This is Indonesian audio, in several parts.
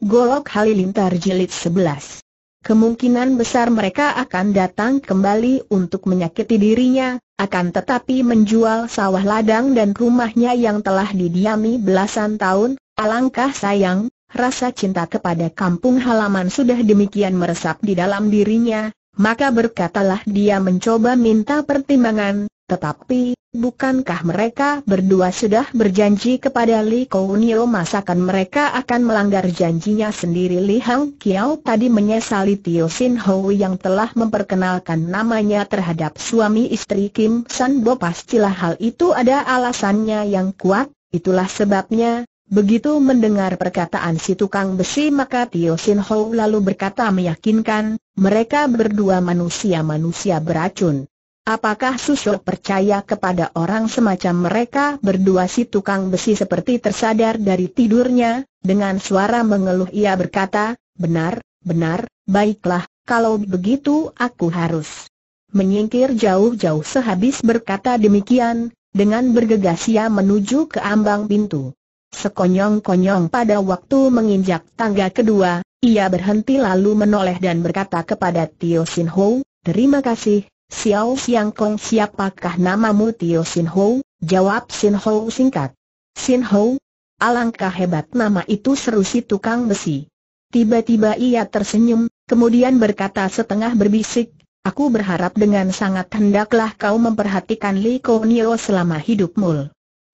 Golok Halilintar Jilid 11 Kemungkinan besar mereka akan datang kembali untuk menyakiti dirinya, akan tetapi menjual sawah ladang dan rumahnya yang telah didiami belasan tahun, alangkah sayang, rasa cinta kepada kampung halaman sudah demikian meresap di dalam dirinya, maka berkatalah dia mencoba minta pertimbangan, tetapi, bukankah mereka berdua sudah berjanji kepada Li Kounio masakan mereka akan melanggar janjinya sendiri Li Hang Kiao tadi menyesali Tio Sin Ho yang telah memperkenalkan namanya terhadap suami istri Kim San Bo pastilah hal itu ada alasannya yang kuat, itulah sebabnya, begitu mendengar perkataan si tukang besi maka Tio Sin Ho lalu berkata meyakinkan, mereka berdua manusia-manusia beracun Apakah Susok percaya kepada orang semacam mereka berdua si tukang besi seperti tersadar dari tidurnya, dengan suara mengeluh ia berkata, benar, benar, baiklah, kalau begitu aku harus menyingkir jauh-jauh sehabis berkata demikian, dengan bergegas ia menuju ke ambang pintu. Sekonyong-konyong pada waktu menginjak tangga kedua, ia berhenti lalu menoleh dan berkata kepada Tio Sin Ho, terima kasih, Xiao Siang Kong siapakah namamu Tio Sin Ho? Jawab Sin Ho singkat. Sin Ho? Alangkah hebat nama itu seru si tukang besi. Tiba-tiba ia tersenyum, kemudian berkata setengah berbisik, Aku berharap dengan sangat hendaklah kau memperhatikan Li Konio selama hidupmu.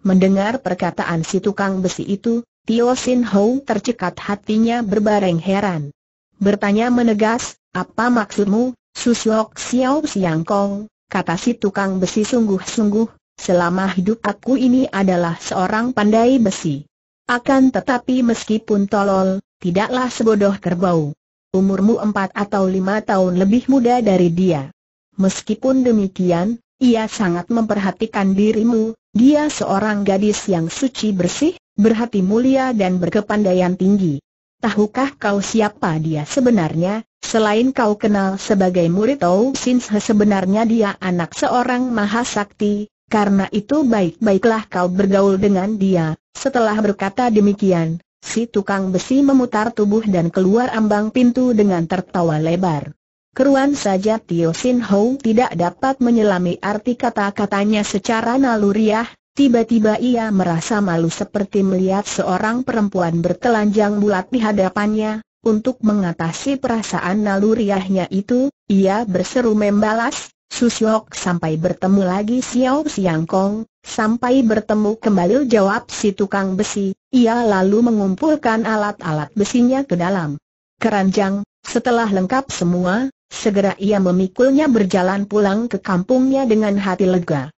Mendengar perkataan si tukang besi itu, Tio Sin Ho tercekat hatinya berbareng heran. Bertanya menegas, apa maksudmu, Susuok Xiao Kong, kata si tukang besi sungguh-sungguh, selama hidup aku ini adalah seorang pandai besi. Akan tetapi meskipun tolol, tidaklah sebodoh kerbau. Umurmu empat atau lima tahun lebih muda dari dia. Meskipun demikian, ia sangat memperhatikan dirimu, dia seorang gadis yang suci bersih, berhati mulia dan berkepandaian tinggi tahukah kau siapa dia sebenarnya? Selain kau kenal sebagai murid Tau Sin sebenarnya dia anak seorang mahasakti, karena itu baik-baiklah kau bergaul dengan dia. Setelah berkata demikian, si tukang besi memutar tubuh dan keluar ambang pintu dengan tertawa lebar. Keruan saja Tio Sin Ho tidak dapat menyelami arti kata-katanya secara naluriah, Tiba-tiba ia merasa malu seperti melihat seorang perempuan bertelanjang bulat di hadapannya. Untuk mengatasi perasaan naluriahnya itu, ia berseru membalas, Susyok sampai bertemu lagi Xiao Siang Kong, sampai bertemu kembali jawab si tukang besi, ia lalu mengumpulkan alat-alat besinya ke dalam keranjang, setelah lengkap semua, segera ia memikulnya berjalan pulang ke kampungnya dengan hati lega.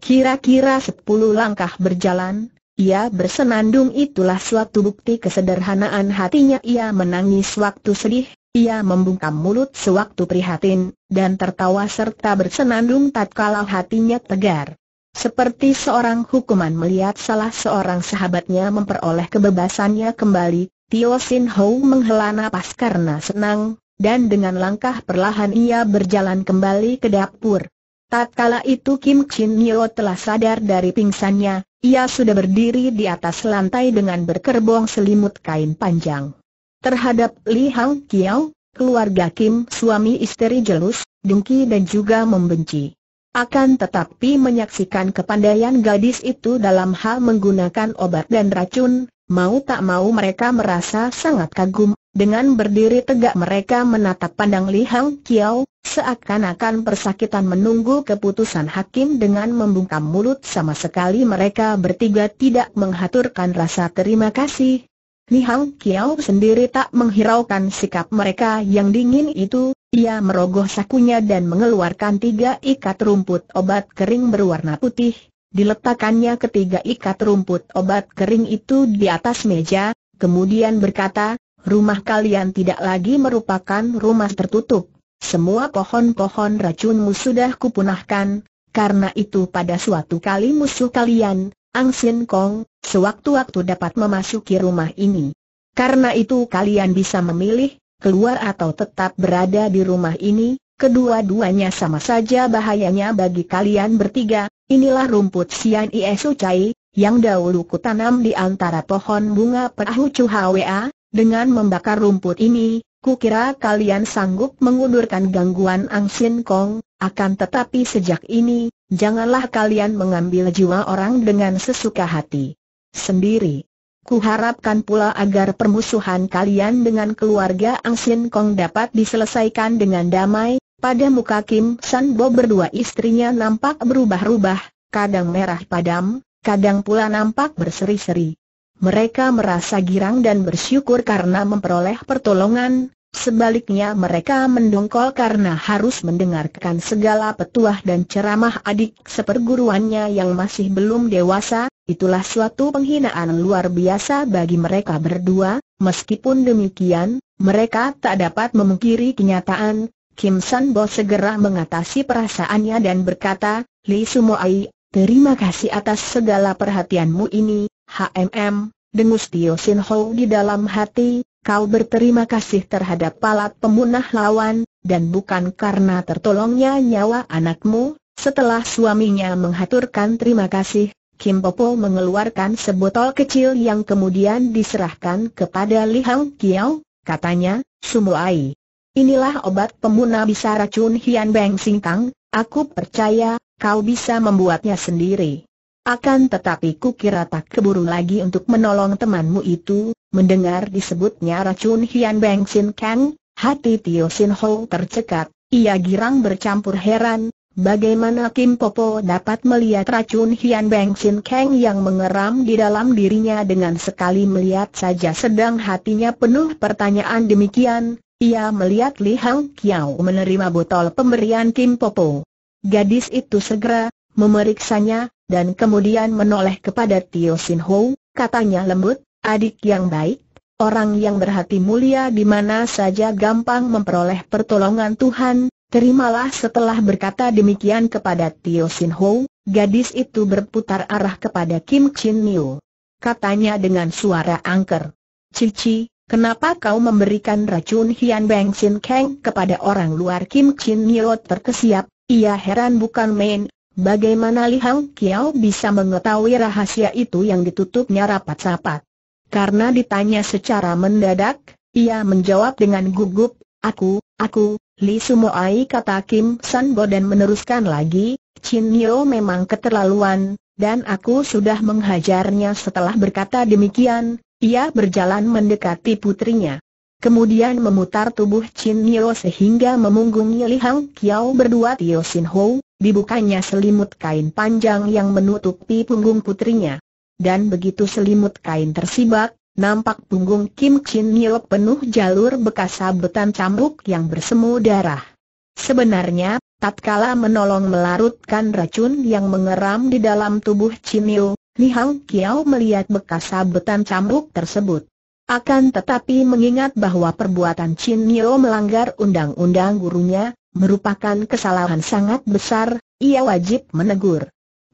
Kira-kira sepuluh langkah berjalan, ia bersenandung itulah suatu bukti kesederhanaan hatinya ia menangis waktu sedih, ia membungkam mulut sewaktu prihatin, dan tertawa serta bersenandung tak tatkala hatinya tegar. Seperti seorang hukuman melihat salah seorang sahabatnya memperoleh kebebasannya kembali, Tio Sin Ho menghela napas karena senang, dan dengan langkah perlahan ia berjalan kembali ke dapur. Tatkala itu Kim Chin Nyo telah sadar dari pingsannya, ia sudah berdiri di atas lantai dengan berkerbong selimut kain panjang. Terhadap Li Hang Kiao, keluarga Kim suami istri jelus, dengki dan juga membenci. Akan tetapi menyaksikan kepandaian gadis itu dalam hal menggunakan obat dan racun, Mau tak mau mereka merasa sangat kagum, dengan berdiri tegak mereka menatap pandang Li Hang Kiao, seakan-akan persakitan menunggu keputusan hakim dengan membungkam mulut sama sekali mereka bertiga tidak menghaturkan rasa terima kasih. Li Hang Kiao sendiri tak menghiraukan sikap mereka yang dingin itu, ia merogoh sakunya dan mengeluarkan tiga ikat rumput obat kering berwarna putih, Diletakkannya ketiga ikat rumput obat kering itu di atas meja, kemudian berkata, rumah kalian tidak lagi merupakan rumah tertutup. Semua pohon-pohon racunmu sudah kupunahkan, karena itu pada suatu kali musuh kalian, Ang Sin Kong, sewaktu-waktu dapat memasuki rumah ini. Karena itu kalian bisa memilih, keluar atau tetap berada di rumah ini, Kedua-duanya sama saja bahayanya bagi kalian bertiga, inilah rumput Sian Iesu Cai, yang dahulu kutanam di antara pohon bunga perahu Hwa, dengan membakar rumput ini, kukira kalian sanggup mengundurkan gangguan Ang Sin Kong, akan tetapi sejak ini, janganlah kalian mengambil jiwa orang dengan sesuka hati sendiri. Kuharapkan pula agar permusuhan kalian dengan keluarga Ang Sin Kong dapat diselesaikan dengan damai, pada muka Kim San Bo berdua istrinya nampak berubah-ubah, kadang merah padam, kadang pula nampak berseri-seri. Mereka merasa girang dan bersyukur karena memperoleh pertolongan, sebaliknya mereka mendongkol karena harus mendengarkan segala petuah dan ceramah adik seperguruannya yang masih belum dewasa, itulah suatu penghinaan luar biasa bagi mereka berdua, meskipun demikian, mereka tak dapat memungkiri kenyataan, Kim San Bo segera mengatasi perasaannya dan berkata, Li Sumoai, terima kasih atas segala perhatianmu ini, HMM, dengus Tio Sin Ho di dalam hati, kau berterima kasih terhadap palat pemunah lawan, dan bukan karena tertolongnya nyawa anakmu, setelah suaminya menghaturkan terima kasih, Kim Popo mengeluarkan sebotol kecil yang kemudian diserahkan kepada Li Hang Kiao, katanya, Sumo Ai. Inilah obat pemuna bisa racun Hian Beng Singtang, aku percaya, kau bisa membuatnya sendiri. Akan tetapi ku kira tak keburu lagi untuk menolong temanmu itu, mendengar disebutnya racun Hian Beng Sin Kang, hati Tio Sin Ho tercekat, ia girang bercampur heran, Bagaimana Kim Popo dapat melihat racun Hian Beng Sin Kang yang mengeram di dalam dirinya dengan sekali melihat saja sedang hatinya penuh pertanyaan demikian, ia melihat Li Hang Kiao menerima botol pemberian Kim Popo. Gadis itu segera memeriksanya, dan kemudian menoleh kepada Tio Sin Ho, katanya lembut, adik yang baik, orang yang berhati mulia di mana saja gampang memperoleh pertolongan Tuhan, terimalah setelah berkata demikian kepada Tio Sin Ho, gadis itu berputar arah kepada Kim Chin Niu. Katanya dengan suara angker. Cici, Kenapa kau memberikan racun Hian Beng Sin Kang kepada orang luar Kim Chin Nyo terkesiap, ia heran bukan main, bagaimana Li Hang Kiao bisa mengetahui rahasia itu yang ditutupnya rapat-rapat. Karena ditanya secara mendadak, ia menjawab dengan gugup, aku, aku, Li Sumoai kata Kim San Bo dan meneruskan lagi, Chin Nyo memang keterlaluan, dan aku sudah menghajarnya setelah berkata demikian, ia berjalan mendekati putrinya. Kemudian memutar tubuh Chin Nio sehingga memunggungi Li Hang Kiao berdua Tio Sin Ho, dibukanya selimut kain panjang yang menutupi punggung putrinya. Dan begitu selimut kain tersibak, nampak punggung Kim Chin Nio penuh jalur bekas sabetan cambuk yang bersemu darah. Sebenarnya, tatkala menolong melarutkan racun yang mengeram di dalam tubuh Chin Nio, Li Hang Kiao melihat bekas sabetan cambuk tersebut. Akan tetapi mengingat bahwa perbuatan Chin Nio melanggar undang-undang gurunya, merupakan kesalahan sangat besar, ia wajib menegur.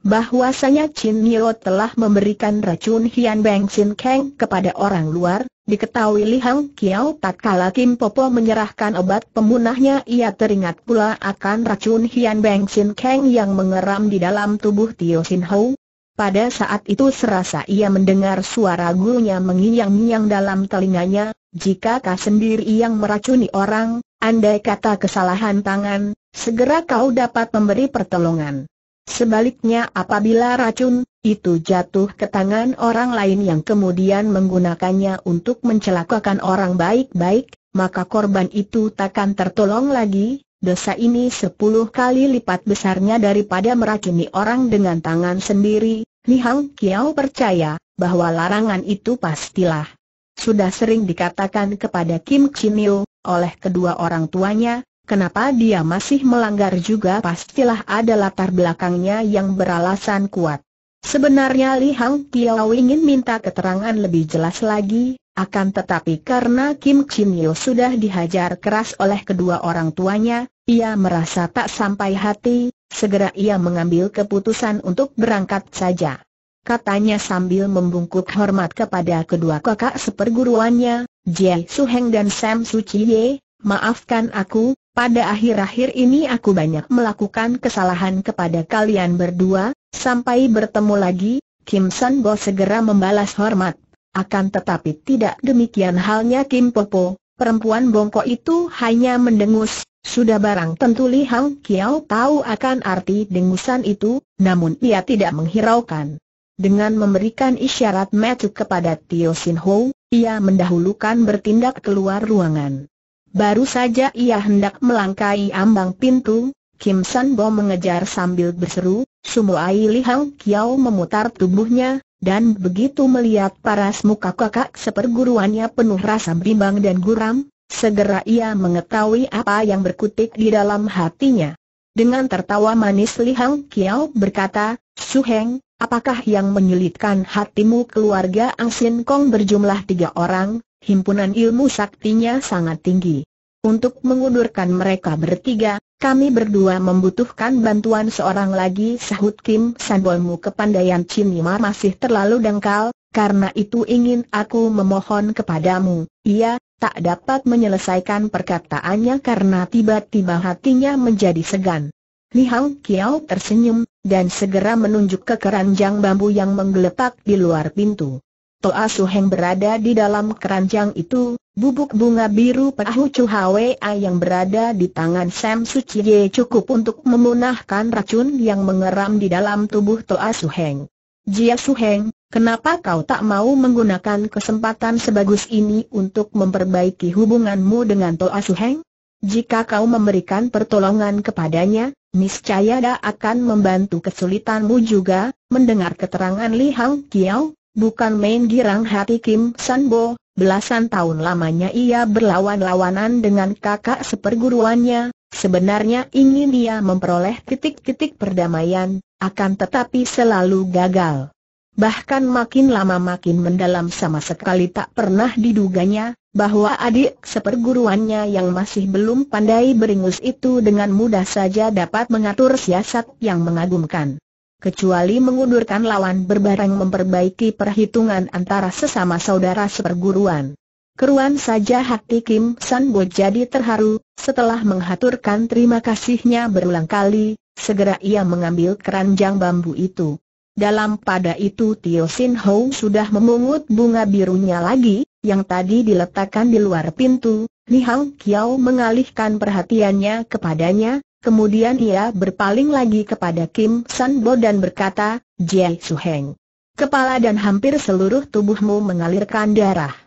Bahwasanya Chin Nio telah memberikan racun Hian Beng Sin Kang kepada orang luar, diketahui Li Hang Kiao tatkala Kim Popo menyerahkan obat pemunahnya ia teringat pula akan racun Hian Beng Sin Kang yang mengeram di dalam tubuh Tio Sin Hou, pada saat itu serasa ia mendengar suara gurunya mengiang-ngiang dalam telinganya, jika kau sendiri yang meracuni orang, andai kata kesalahan tangan, segera kau dapat memberi pertolongan. Sebaliknya apabila racun, itu jatuh ke tangan orang lain yang kemudian menggunakannya untuk mencelakakan orang baik-baik, maka korban itu takkan tertolong lagi, Desa ini sepuluh kali lipat besarnya daripada meracuni orang dengan tangan sendiri, Li Hang Kiao percaya, bahwa larangan itu pastilah. Sudah sering dikatakan kepada Kim Chinio, oleh kedua orang tuanya, kenapa dia masih melanggar juga pastilah ada latar belakangnya yang beralasan kuat. Sebenarnya Li Hang Kiao ingin minta keterangan lebih jelas lagi, akan tetapi karena Kim Chin Yo sudah dihajar keras oleh kedua orang tuanya, ia merasa tak sampai hati, segera ia mengambil keputusan untuk berangkat saja. Katanya sambil membungkuk hormat kepada kedua kakak seperguruannya, Jie Heng dan Sam Su Chie, maafkan aku, pada akhir-akhir ini aku banyak melakukan kesalahan kepada kalian berdua, sampai bertemu lagi, Kim San Bo segera membalas hormat. Akan tetapi tidak demikian halnya Kim Popo, perempuan bongkok itu hanya mendengus, sudah barang tentu Li Hang Kiao tahu akan arti dengusan itu, namun ia tidak menghiraukan. Dengan memberikan isyarat metu kepada Tio Sin Ho, ia mendahulukan bertindak keluar ruangan. Baru saja ia hendak melangkai ambang pintu, Kim San Bo mengejar sambil berseru, Sumo Ai Li Hang Kiao memutar tubuhnya, dan begitu melihat paras muka kakak seperguruannya penuh rasa bimbang dan guram, segera ia mengetahui apa yang berkutik di dalam hatinya. Dengan tertawa manis Li Hang Kiao berkata, Su Heng, apakah yang menyulitkan hatimu keluarga Ang Sin Kong berjumlah tiga orang, himpunan ilmu saktinya sangat tinggi untuk mengundurkan mereka bertiga, kami berdua membutuhkan bantuan seorang lagi sahut Kim Sanbolmu kepandaian Cinima masih terlalu dangkal, karena itu ingin aku memohon kepadamu, ia tak dapat menyelesaikan perkataannya karena tiba-tiba hatinya menjadi segan. Li Hang Kiao tersenyum, dan segera menunjuk ke keranjang bambu yang menggeletak di luar pintu. Toa Su Heng berada di dalam keranjang itu, bubuk bunga biru perahu Chu Hwa yang berada di tangan Sam Su Suciye cukup untuk memunahkan racun yang mengeram di dalam tubuh Toa Su Heng. Jia Su Heng, kenapa kau tak mau menggunakan kesempatan sebagus ini untuk memperbaiki hubunganmu dengan Toa Su Heng? Jika kau memberikan pertolongan kepadanya, niscaya dia akan membantu kesulitanmu juga. Mendengar keterangan Li Hang Kiao, Bukan main girang hati Kim Sanbo, belasan tahun lamanya ia berlawan-lawanan dengan kakak seperguruannya, sebenarnya ingin dia memperoleh titik-titik perdamaian, akan tetapi selalu gagal. Bahkan makin lama makin mendalam sama sekali tak pernah diduganya, bahwa adik seperguruannya yang masih belum pandai beringus itu dengan mudah saja dapat mengatur siasat yang mengagumkan kecuali mengundurkan lawan berbareng memperbaiki perhitungan antara sesama saudara seperguruan. Keruan saja hati Kim San Bo jadi terharu, setelah menghaturkan terima kasihnya berulang kali, segera ia mengambil keranjang bambu itu. Dalam pada itu Tio Sin Ho sudah memungut bunga birunya lagi, yang tadi diletakkan di luar pintu, Ni Hang Kiao mengalihkan perhatiannya kepadanya, Kemudian ia berpaling lagi kepada Kim San Bo dan berkata, Jie Su Heng. Kepala dan hampir seluruh tubuhmu mengalirkan darah.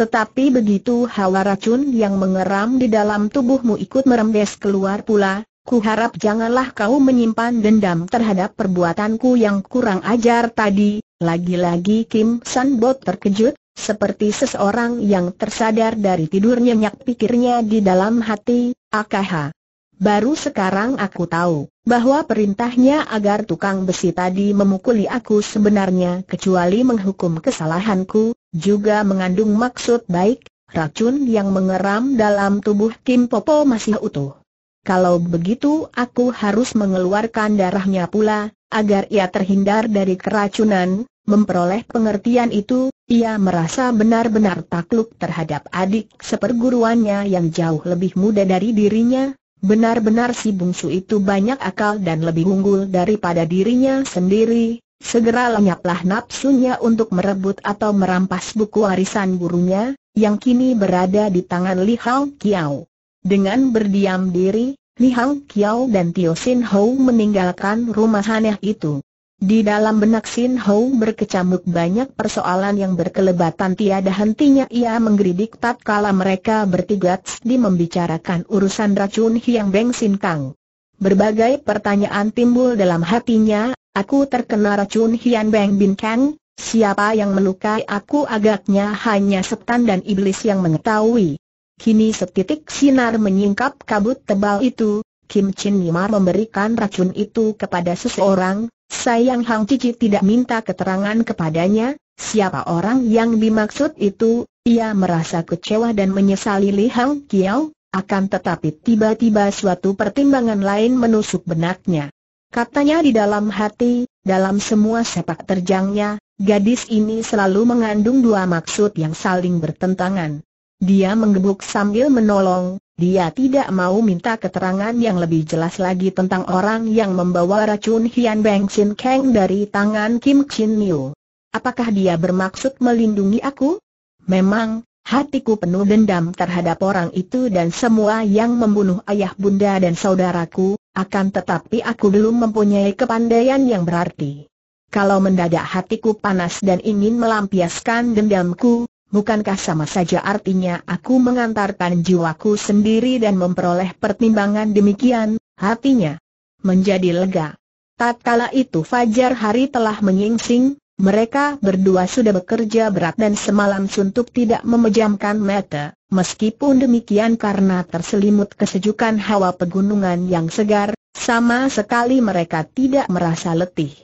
Tetapi begitu hawa racun yang mengeram di dalam tubuhmu ikut merembes keluar pula, ku harap janganlah kau menyimpan dendam terhadap perbuatanku yang kurang ajar tadi. Lagi-lagi Kim San Bo terkejut, seperti seseorang yang tersadar dari tidur nyenyak pikirnya di dalam hati, akaha. Baru sekarang aku tahu bahwa perintahnya agar tukang besi tadi memukuli aku sebenarnya kecuali menghukum kesalahanku, juga mengandung maksud baik, racun yang mengeram dalam tubuh Kim Popo masih utuh. Kalau begitu aku harus mengeluarkan darahnya pula, agar ia terhindar dari keracunan, memperoleh pengertian itu, ia merasa benar-benar takluk terhadap adik seperguruannya yang jauh lebih muda dari dirinya, Benar-benar si bungsu itu banyak akal dan lebih unggul daripada dirinya sendiri, segera lenyaplah nafsunya untuk merebut atau merampas buku warisan gurunya, yang kini berada di tangan Li Hao Kiao. Dengan berdiam diri, Li Hao Kiao dan Tio Sin Hou meninggalkan rumah aneh itu. Di dalam benak Sin Hou berkecamuk banyak persoalan yang berkelebatan tiada hentinya ia menggeridik tatkala mereka bertiga di membicarakan urusan racun Hiang Beng Sin Kang. Berbagai pertanyaan timbul dalam hatinya, aku terkena racun Hiang Beng Bin Kang, siapa yang melukai aku agaknya hanya setan dan iblis yang mengetahui. Kini setitik sinar menyingkap kabut tebal itu, Kim Chin Yimar memberikan racun itu kepada seseorang, sayang Hang Cici tidak minta keterangan kepadanya, siapa orang yang dimaksud itu, ia merasa kecewa dan menyesali Li Hang Kiao, akan tetapi tiba-tiba suatu pertimbangan lain menusuk benaknya. Katanya di dalam hati, dalam semua sepak terjangnya, gadis ini selalu mengandung dua maksud yang saling bertentangan. Dia menggebuk sambil menolong, dia tidak mau minta keterangan yang lebih jelas lagi tentang orang yang membawa racun Hian Beng Sin Kang dari tangan Kim Chin Niu. Apakah dia bermaksud melindungi aku? Memang, hatiku penuh dendam terhadap orang itu dan semua yang membunuh ayah bunda dan saudaraku, akan tetapi aku belum mempunyai kepandaian yang berarti. Kalau mendadak hatiku panas dan ingin melampiaskan dendamku, bukankah sama saja artinya aku mengantarkan jiwaku sendiri dan memperoleh pertimbangan demikian, hatinya menjadi lega. Tatkala itu Fajar Hari telah menyingsing, mereka berdua sudah bekerja berat dan semalam suntuk tidak memejamkan mata, meskipun demikian karena terselimut kesejukan hawa pegunungan yang segar, sama sekali mereka tidak merasa letih.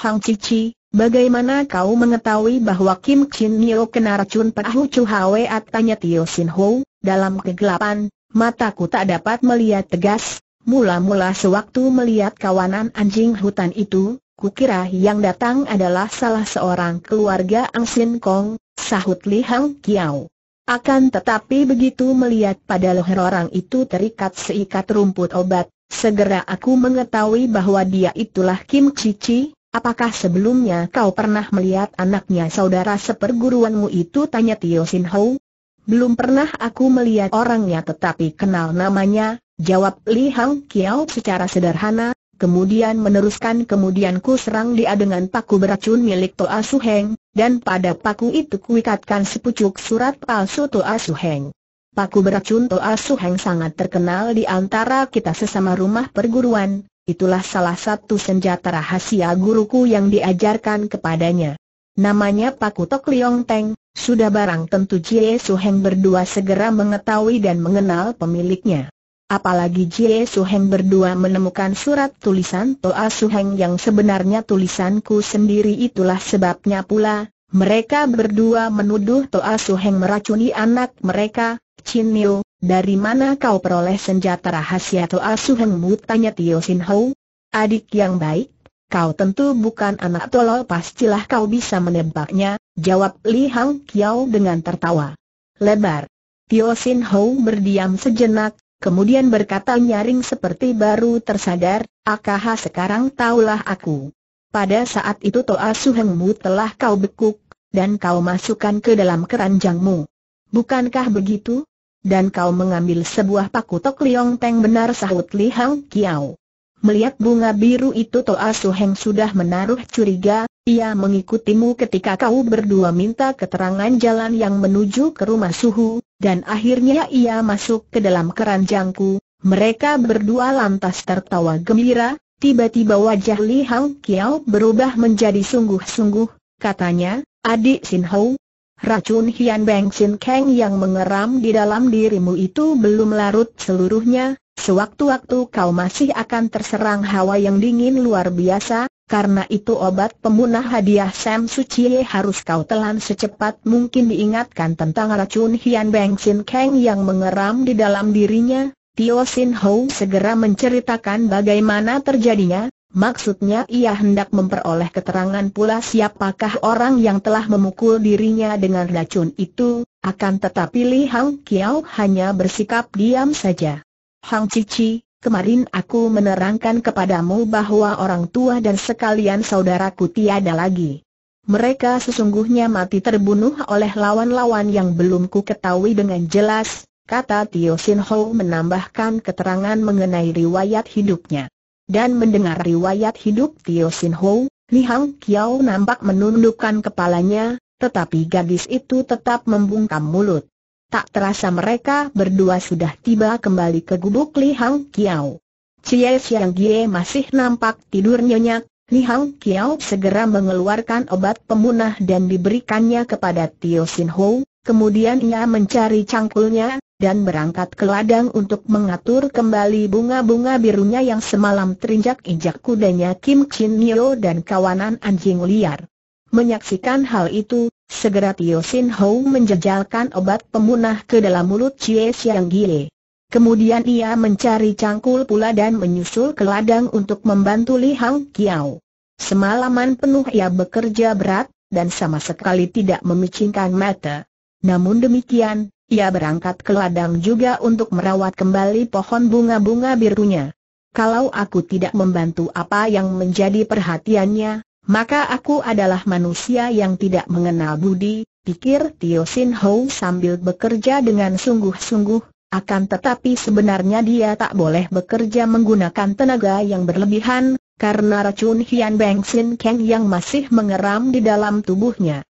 Hang Cici, Bagaimana kau mengetahui bahwa Kim Chin Nio kena racun perahu Chu Hwe tanya Tio Sin Ho, dalam kegelapan, mataku tak dapat melihat tegas, mula-mula sewaktu melihat kawanan anjing hutan itu, kukira yang datang adalah salah seorang keluarga Ang Sin Kong, sahut Li Hang Kiao. Akan tetapi begitu melihat pada leher orang itu terikat seikat rumput obat, segera aku mengetahui bahwa dia itulah Kim Cici, Apakah sebelumnya kau pernah melihat anaknya saudara seperguruanmu itu? Tanya Tio Sin Hou. Belum pernah aku melihat orangnya tetapi kenal namanya, jawab Li Hang Kiao secara sederhana, kemudian meneruskan kemudian ku serang dia dengan paku beracun milik Toa Su Heng, dan pada paku itu kuikatkan sepucuk surat palsu Toa Su Heng. Paku beracun Toa Su Heng sangat terkenal di antara kita sesama rumah perguruan, Itulah salah satu senjata rahasia guruku yang diajarkan kepadanya. Namanya Paku Tok Liong Teng, sudah barang tentu Jie Su Heng berdua segera mengetahui dan mengenal pemiliknya. Apalagi Jie Su Heng berdua menemukan surat tulisan Toa Su Heng yang sebenarnya tulisanku sendiri itulah sebabnya pula, mereka berdua menuduh Toa Su Heng meracuni anak mereka, Chin Niu, dari mana kau peroleh senjata rahasia Toa Mu? Tanya Tio Sin Ho. Adik yang baik, kau tentu bukan anak tolol pastilah kau bisa menembaknya. jawab Li Hang Kiao dengan tertawa. Lebar. Tio Sin Ho berdiam sejenak, kemudian berkata nyaring seperti baru tersadar, Akaha sekarang taulah aku. Pada saat itu Toa Suhengmu telah kau bekuk, dan kau masukkan ke dalam keranjangmu. Bukankah begitu? dan kau mengambil sebuah paku tok liong teng benar sahut Li Hang Kiao. Melihat bunga biru itu Toa Heng sudah menaruh curiga, ia mengikutimu ketika kau berdua minta keterangan jalan yang menuju ke rumah suhu, dan akhirnya ia masuk ke dalam keranjangku. Mereka berdua lantas tertawa gembira, tiba-tiba wajah Li Hang Kiao berubah menjadi sungguh-sungguh, katanya, adik Sin Hou, Racun Hian Beng Sin Kang yang mengeram di dalam dirimu itu belum larut seluruhnya, sewaktu-waktu kau masih akan terserang hawa yang dingin luar biasa, karena itu obat pemunah hadiah Sam Suci harus kau telan secepat mungkin diingatkan tentang racun Hian Beng Sin Kang yang mengeram di dalam dirinya, Tio Sin Ho segera menceritakan bagaimana terjadinya, Maksudnya ia hendak memperoleh keterangan pula siapakah orang yang telah memukul dirinya dengan racun itu, akan tetapi Li Hang Kiao hanya bersikap diam saja. Hang Cici, kemarin aku menerangkan kepadamu bahwa orang tua dan sekalian saudaraku tiada lagi. Mereka sesungguhnya mati terbunuh oleh lawan-lawan yang belum ku ketahui dengan jelas, kata Tio Sin Ho menambahkan keterangan mengenai riwayat hidupnya dan mendengar riwayat hidup Tio Sin Ho, Li Hang Kiao nampak menundukkan kepalanya, tetapi gadis itu tetap membungkam mulut. Tak terasa mereka berdua sudah tiba kembali ke gubuk Li Hang Kiao. Cie yang Gie masih nampak tidur nyenyak, Li Hang Kiao segera mengeluarkan obat pemunah dan diberikannya kepada Tio Sin Ho, Kemudian ia mencari cangkulnya, dan berangkat ke ladang untuk mengatur kembali bunga-bunga birunya yang semalam terinjak-injak kudanya Kim Chin Nio dan kawanan anjing liar. Menyaksikan hal itu, segera Tio Sin Ho menjejalkan obat pemunah ke dalam mulut Chie Siang Gile. Kemudian ia mencari cangkul pula dan menyusul ke ladang untuk membantu Li Hang Kiao. Semalaman penuh ia bekerja berat, dan sama sekali tidak memicingkan mata. Namun demikian, ia berangkat ke ladang juga untuk merawat kembali pohon bunga-bunga birunya. Kalau aku tidak membantu apa yang menjadi perhatiannya, maka aku adalah manusia yang tidak mengenal budi, pikir Tio Sin Ho sambil bekerja dengan sungguh-sungguh, akan tetapi sebenarnya dia tak boleh bekerja menggunakan tenaga yang berlebihan, karena racun Hian Beng Sin Kang yang masih mengeram di dalam tubuhnya.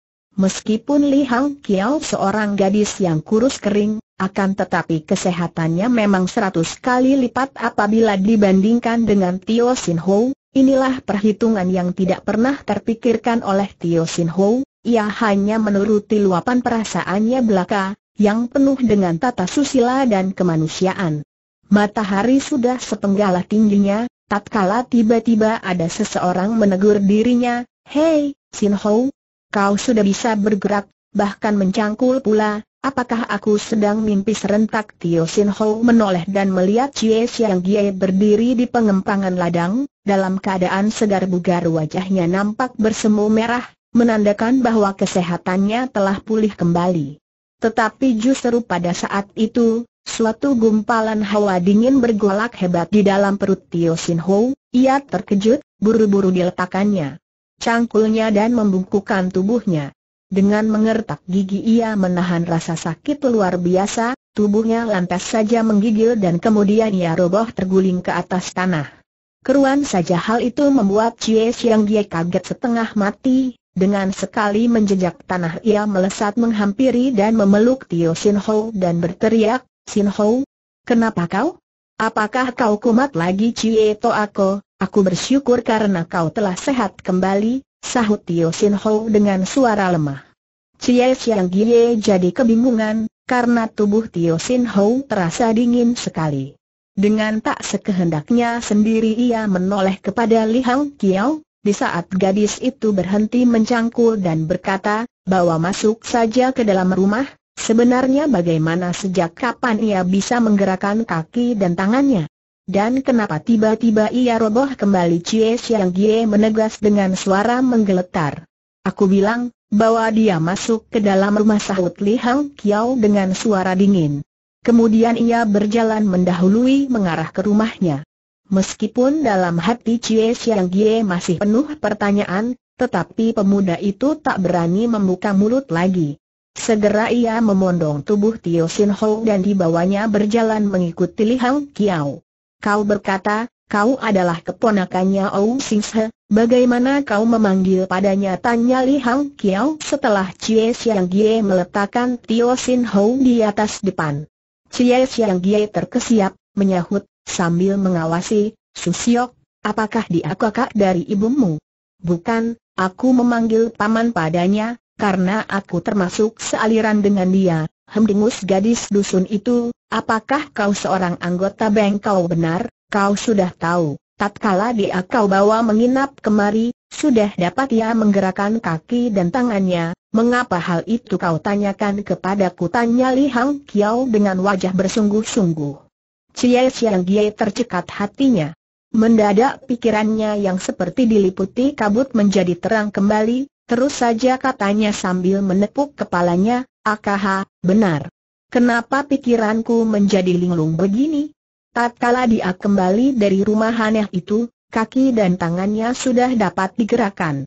Meskipun Li Hang Kiao seorang gadis yang kurus kering, akan tetapi kesehatannya memang seratus kali lipat apabila dibandingkan dengan Tio Sin Ho, inilah perhitungan yang tidak pernah terpikirkan oleh Tio Sin Ho, ia hanya menuruti luapan perasaannya belaka, yang penuh dengan tata susila dan kemanusiaan. Matahari sudah sepenggalah tingginya, tatkala tiba-tiba ada seseorang menegur dirinya, Hei, Sin Ho, kau sudah bisa bergerak, bahkan mencangkul pula, apakah aku sedang mimpi serentak Tio Sin Ho menoleh dan melihat Cie yang Gie berdiri di pengempangan ladang, dalam keadaan segar bugar wajahnya nampak bersemu merah, menandakan bahwa kesehatannya telah pulih kembali. Tetapi justru pada saat itu, suatu gumpalan hawa dingin bergolak hebat di dalam perut Tio Sin Ho, ia terkejut, buru-buru diletakkannya cangkulnya dan membungkukkan tubuhnya. Dengan mengertak gigi ia menahan rasa sakit luar biasa, tubuhnya lantas saja menggigil dan kemudian ia roboh terguling ke atas tanah. Keruan saja hal itu membuat Cie Siang Gie kaget setengah mati, dengan sekali menjejak tanah ia melesat menghampiri dan memeluk Tio Sin Ho dan berteriak, Sin Ho, kenapa kau? Apakah kau kumat lagi Cie Ako? Aku bersyukur karena kau telah sehat kembali, sahut Tio Sin Ho dengan suara lemah. Cie Siang Gie jadi kebingungan, karena tubuh Tio Sin Ho terasa dingin sekali. Dengan tak sekehendaknya sendiri ia menoleh kepada Li Hang Kiao, di saat gadis itu berhenti mencangkul dan berkata, bawa masuk saja ke dalam rumah, sebenarnya bagaimana sejak kapan ia bisa menggerakkan kaki dan tangannya. Dan kenapa tiba-tiba ia roboh kembali Cie Siang Gie menegas dengan suara menggeletar. Aku bilang, bawa dia masuk ke dalam rumah sahut Li Hang Kiao dengan suara dingin. Kemudian ia berjalan mendahului mengarah ke rumahnya. Meskipun dalam hati Cie Siang Gie masih penuh pertanyaan, tetapi pemuda itu tak berani membuka mulut lagi. Segera ia memondong tubuh Tio Sin Ho dan dibawanya berjalan mengikuti Li Hang Kiao. Kau berkata, kau adalah keponakannya Ou Sing Se, bagaimana kau memanggil padanya tanya Li Hang Kiao setelah Chie Xiang Gie meletakkan Tio Sin Hou di atas depan. Chie Xiang Gie terkesiap, menyahut, sambil mengawasi, Susiok, apakah dia kakak dari ibumu? Bukan, aku memanggil paman padanya, karena aku termasuk sealiran dengan dia, hemdengus gadis dusun itu, apakah kau seorang anggota bank kau benar, kau sudah tahu, tatkala dia kau bawa menginap kemari, sudah dapat ia menggerakkan kaki dan tangannya, mengapa hal itu kau tanyakan kepadaku tanya Li Hang Kiao dengan wajah bersungguh-sungguh. Cie Siang Gie tercekat hatinya. Mendadak pikirannya yang seperti diliputi kabut menjadi terang kembali, terus saja katanya sambil menepuk kepalanya, Akaha, benar. Kenapa pikiranku menjadi linglung begini? Tatkala dia kembali dari rumah aneh itu, kaki dan tangannya sudah dapat digerakkan.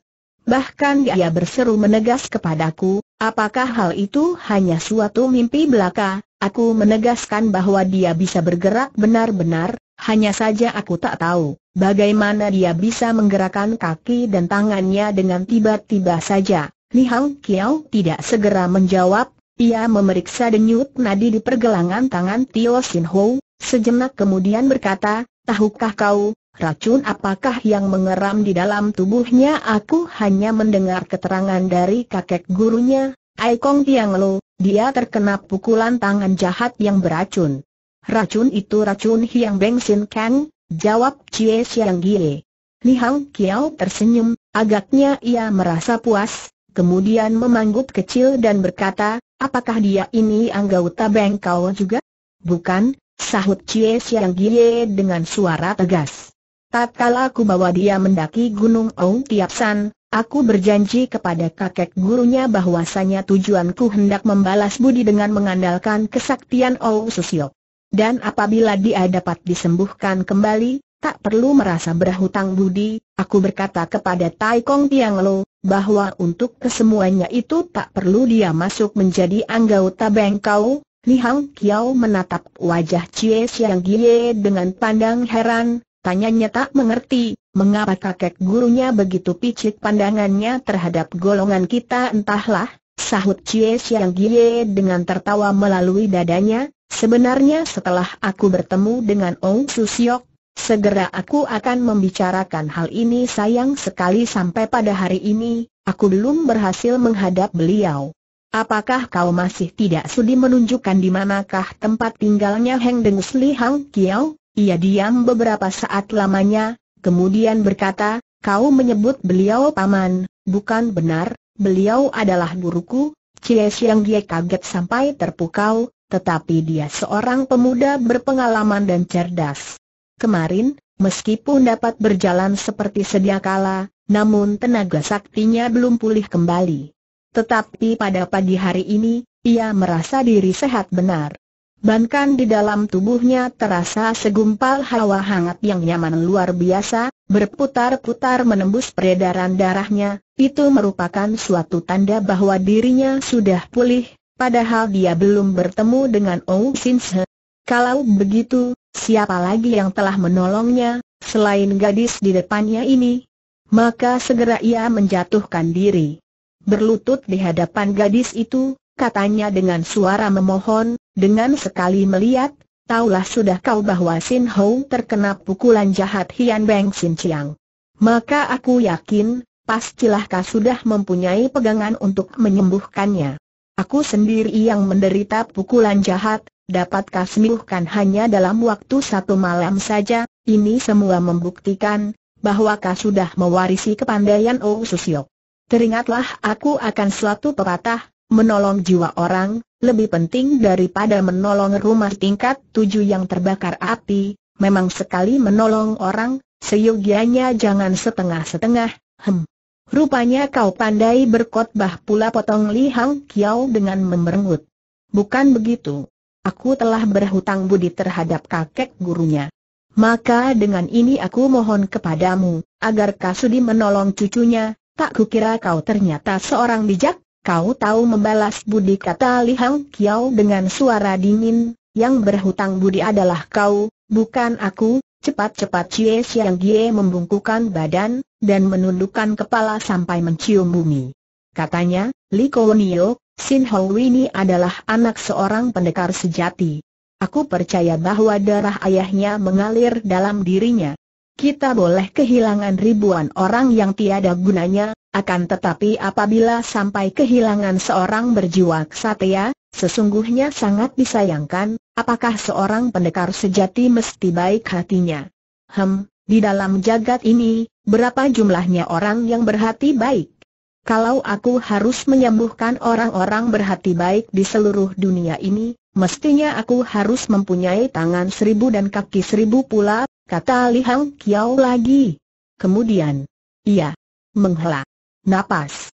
Bahkan dia berseru menegas kepadaku, apakah hal itu hanya suatu mimpi belaka, aku menegaskan bahwa dia bisa bergerak benar-benar, hanya saja aku tak tahu, bagaimana dia bisa menggerakkan kaki dan tangannya dengan tiba-tiba saja. Li Kiao tidak segera menjawab, ia memeriksa denyut nadi di pergelangan tangan Tio Sin Ho, sejenak kemudian berkata, tahukah kau, racun apakah yang mengeram di dalam tubuhnya aku hanya mendengar keterangan dari kakek gurunya, Aikong Tiang Lo, dia terkena pukulan tangan jahat yang beracun. Racun itu racun Hiang Beng Sin Kang, jawab Chie Siang Gile. Li Kiao tersenyum, agaknya ia merasa puas, kemudian memanggut kecil dan berkata, apakah dia ini anggota bengkau juga? Bukan, sahut Cie Siang Gie dengan suara tegas. Tatkala aku bawa dia mendaki Gunung Ong Tiap San, aku berjanji kepada kakek gurunya bahwasanya tujuanku hendak membalas budi dengan mengandalkan kesaktian Ong Susiok. Dan apabila dia dapat disembuhkan kembali, tak perlu merasa berhutang budi, aku berkata kepada Tai Kong Tiang Lo, bahwa untuk kesemuanya itu tak perlu dia masuk menjadi anggota bengkau. Li Hang Kiao menatap wajah Cie Siang Gie dengan pandang heran, tanyanya tak mengerti, mengapa kakek gurunya begitu picit pandangannya terhadap golongan kita entahlah, sahut Cie Siang Gie dengan tertawa melalui dadanya, sebenarnya setelah aku bertemu dengan Ong Su Siok, Segera aku akan membicarakan hal ini sayang sekali sampai pada hari ini, aku belum berhasil menghadap beliau. Apakah kau masih tidak sudi menunjukkan di manakah tempat tinggalnya Heng Dengus Li Hang Kiao? Ia diam beberapa saat lamanya, kemudian berkata, kau menyebut beliau paman, bukan benar, beliau adalah guruku, Cie Siang dia kaget sampai terpukau, tetapi dia seorang pemuda berpengalaman dan cerdas. Kemarin, meskipun dapat berjalan seperti sedia kala, namun tenaga saktinya belum pulih kembali. Tetapi pada pagi hari ini, ia merasa diri sehat benar. Bahkan di dalam tubuhnya terasa segumpal hawa hangat yang nyaman luar biasa, berputar-putar menembus peredaran darahnya, itu merupakan suatu tanda bahwa dirinya sudah pulih, padahal dia belum bertemu dengan Ou Sin Se. Kalau begitu, siapa lagi yang telah menolongnya, selain gadis di depannya ini? Maka segera ia menjatuhkan diri. Berlutut di hadapan gadis itu, katanya dengan suara memohon, dengan sekali melihat, taulah sudah kau bahwa Sin Hou terkena pukulan jahat Hian Beng Sin Chiang. Maka aku yakin, pastilah kau sudah mempunyai pegangan untuk menyembuhkannya. Aku sendiri yang menderita pukulan jahat, dapatkah sembuhkan hanya dalam waktu satu malam saja, ini semua membuktikan, bahwa kau sudah mewarisi kepandaian Oh Susio. Teringatlah aku akan suatu pepatah, menolong jiwa orang, lebih penting daripada menolong rumah tingkat tujuh yang terbakar api, memang sekali menolong orang, seyogianya jangan setengah-setengah, hem. Rupanya kau pandai berkotbah pula potong lihang Hang Kiao dengan memerengut. Bukan begitu. Aku telah berhutang budi terhadap kakek gurunya. Maka dengan ini aku mohon kepadamu, agar Kasudi menolong cucunya, tak kukira kau ternyata seorang bijak, kau tahu membalas budi kata Li Hang Kiao dengan suara dingin, yang berhutang budi adalah kau, bukan aku, cepat-cepat Cie Siang Gie membungkukan badan, dan menundukkan kepala sampai mencium bumi. Katanya, Li Kownio, Sin Hong ini adalah anak seorang pendekar sejati. Aku percaya bahwa darah ayahnya mengalir dalam dirinya. Kita boleh kehilangan ribuan orang yang tiada gunanya, akan tetapi apabila sampai kehilangan seorang berjiwa kesatria, sesungguhnya sangat disayangkan, apakah seorang pendekar sejati mesti baik hatinya? Hem, di dalam jagat ini, berapa jumlahnya orang yang berhati baik? Kalau aku harus menyembuhkan orang-orang berhati baik di seluruh dunia ini, mestinya aku harus mempunyai tangan seribu dan kaki seribu pula, kata Li Hang Kiao lagi. Kemudian, ia menghela napas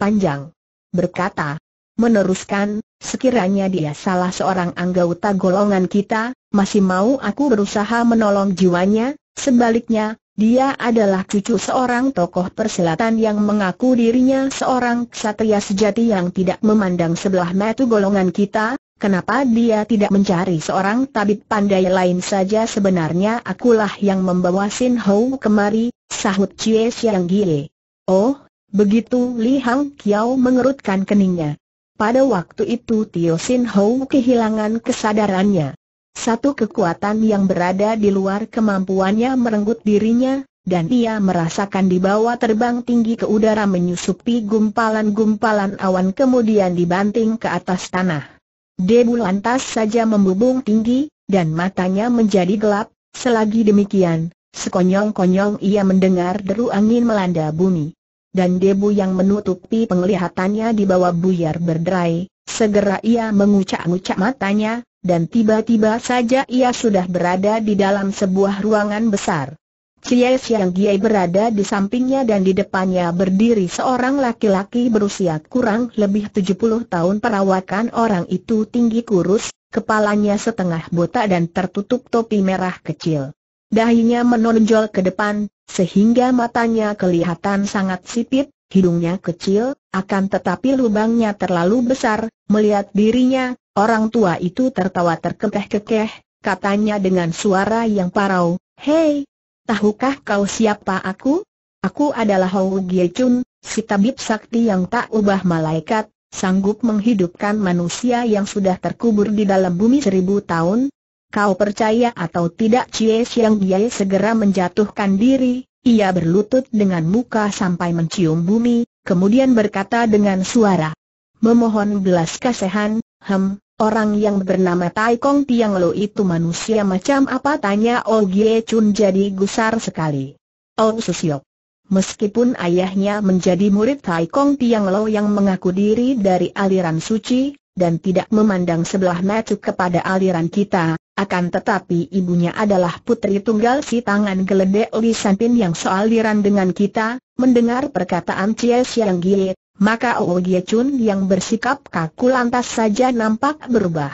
panjang, berkata, meneruskan, sekiranya dia salah seorang anggota golongan kita, masih mau aku berusaha menolong jiwanya, sebaliknya, dia adalah cucu seorang tokoh persilatan yang mengaku dirinya seorang ksatria sejati yang tidak memandang sebelah mata golongan kita, Kenapa dia tidak mencari seorang tabib pandai lain saja sebenarnya akulah yang membawa Sin Hou kemari, sahut Chie Xiang Gile. Oh, begitu Li Hang Kiao mengerutkan keningnya. Pada waktu itu Tio Sin Hou kehilangan kesadarannya. Satu kekuatan yang berada di luar kemampuannya merenggut dirinya, dan ia merasakan dibawa terbang tinggi ke udara menyusupi gumpalan-gumpalan awan kemudian dibanting ke atas tanah. Debu lantas saja membubung tinggi, dan matanya menjadi gelap, selagi demikian, sekonyong-konyong ia mendengar deru angin melanda bumi. Dan debu yang menutupi penglihatannya di bawah buyar berderai, segera ia mengucak-ngucak matanya, dan tiba-tiba saja ia sudah berada di dalam sebuah ruangan besar. Cie Siang Gie berada di sampingnya dan di depannya berdiri seorang laki-laki berusia kurang lebih 70 tahun perawakan orang itu tinggi kurus, kepalanya setengah botak dan tertutup topi merah kecil. Dahinya menonjol ke depan, sehingga matanya kelihatan sangat sipit, hidungnya kecil, akan tetapi lubangnya terlalu besar, melihat dirinya, Orang tua itu tertawa terkekeh-kekeh, katanya dengan suara yang parau, Hei, tahukah kau siapa aku? Aku adalah Hou Gie Chun, si tabib sakti yang tak ubah malaikat, sanggup menghidupkan manusia yang sudah terkubur di dalam bumi seribu tahun. Kau percaya atau tidak Cie Siang Giai segera menjatuhkan diri, ia berlutut dengan muka sampai mencium bumi, kemudian berkata dengan suara Memohon belas kasihan, Hem, orang yang bernama Tai Kong Tiang Lo itu manusia macam apa tanya Oh Gie Chun jadi gusar sekali. Oh Susiok. Meskipun ayahnya menjadi murid Tai Kong Tiang Lo yang mengaku diri dari aliran suci, dan tidak memandang sebelah mata kepada aliran kita, akan tetapi ibunya adalah putri tunggal si tangan geledek Li Sanpin yang sealiran dengan kita, mendengar perkataan Cie Siang Gie, maka Ou oh Gye Chun yang bersikap kaku lantas saja nampak berubah.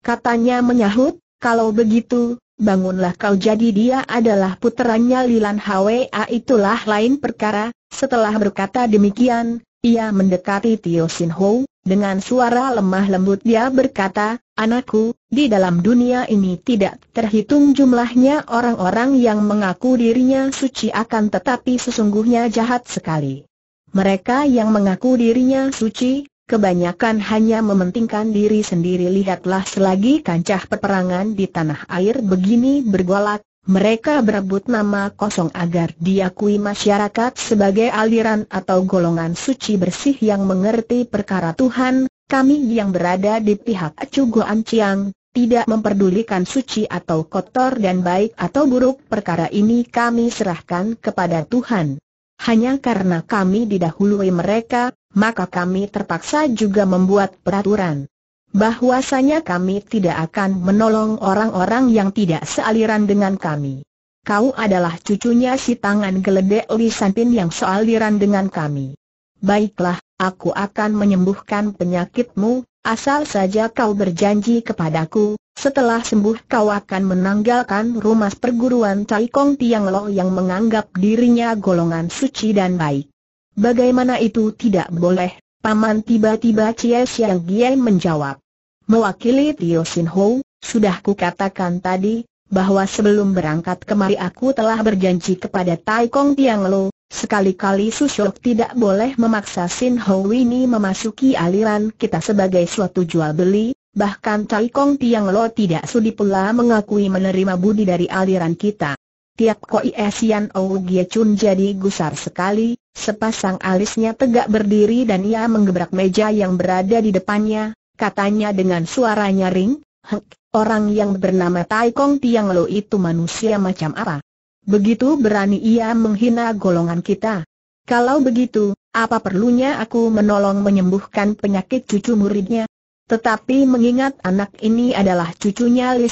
Katanya menyahut, kalau begitu, bangunlah kau jadi dia adalah puteranya Lilan Hwa ah, itulah lain perkara, setelah berkata demikian, ia mendekati Tio Sin Ho, dengan suara lemah lembut dia berkata, anakku, di dalam dunia ini tidak terhitung jumlahnya orang-orang yang mengaku dirinya suci akan tetapi sesungguhnya jahat sekali. Mereka yang mengaku dirinya suci, kebanyakan hanya mementingkan diri sendiri lihatlah selagi kancah peperangan di tanah air begini bergolak, mereka berebut nama kosong agar diakui masyarakat sebagai aliran atau golongan suci bersih yang mengerti perkara Tuhan, kami yang berada di pihak Acu Anciang tidak memperdulikan suci atau kotor dan baik atau buruk perkara ini kami serahkan kepada Tuhan. Hanya karena kami didahului mereka, maka kami terpaksa juga membuat peraturan. Bahwasanya kami tidak akan menolong orang-orang yang tidak sealiran dengan kami. Kau adalah cucunya si tangan geledek Li Sanpin yang sealiran dengan kami. Baiklah, aku akan menyembuhkan penyakitmu, Asal saja kau berjanji kepadaku, setelah sembuh kau akan menanggalkan rumah perguruan Tai Kong Tiang Lo yang menganggap dirinya golongan suci dan baik. Bagaimana itu tidak boleh, Paman tiba-tiba Cie Siang Gie menjawab. Mewakili Tio Sin Ho, sudah katakan tadi, bahwa sebelum berangkat kemari aku telah berjanji kepada Tai Kong Tiang Lo, Sekali-kali Sushok tidak boleh memaksa Sin Ho ini memasuki aliran kita sebagai suatu jual beli, bahkan Tai Kong Tiang Lo tidak sudi pula mengakui menerima budi dari aliran kita. Tiap Koi Esian Ou Gie Chun jadi gusar sekali, sepasang alisnya tegak berdiri dan ia menggebrak meja yang berada di depannya, katanya dengan suara nyaring, Hek, orang yang bernama Tai Kong Tiang Lo itu manusia macam apa? Begitu berani ia menghina golongan kita. Kalau begitu, apa perlunya aku menolong menyembuhkan penyakit cucu muridnya? Tetapi mengingat anak ini adalah cucunya Li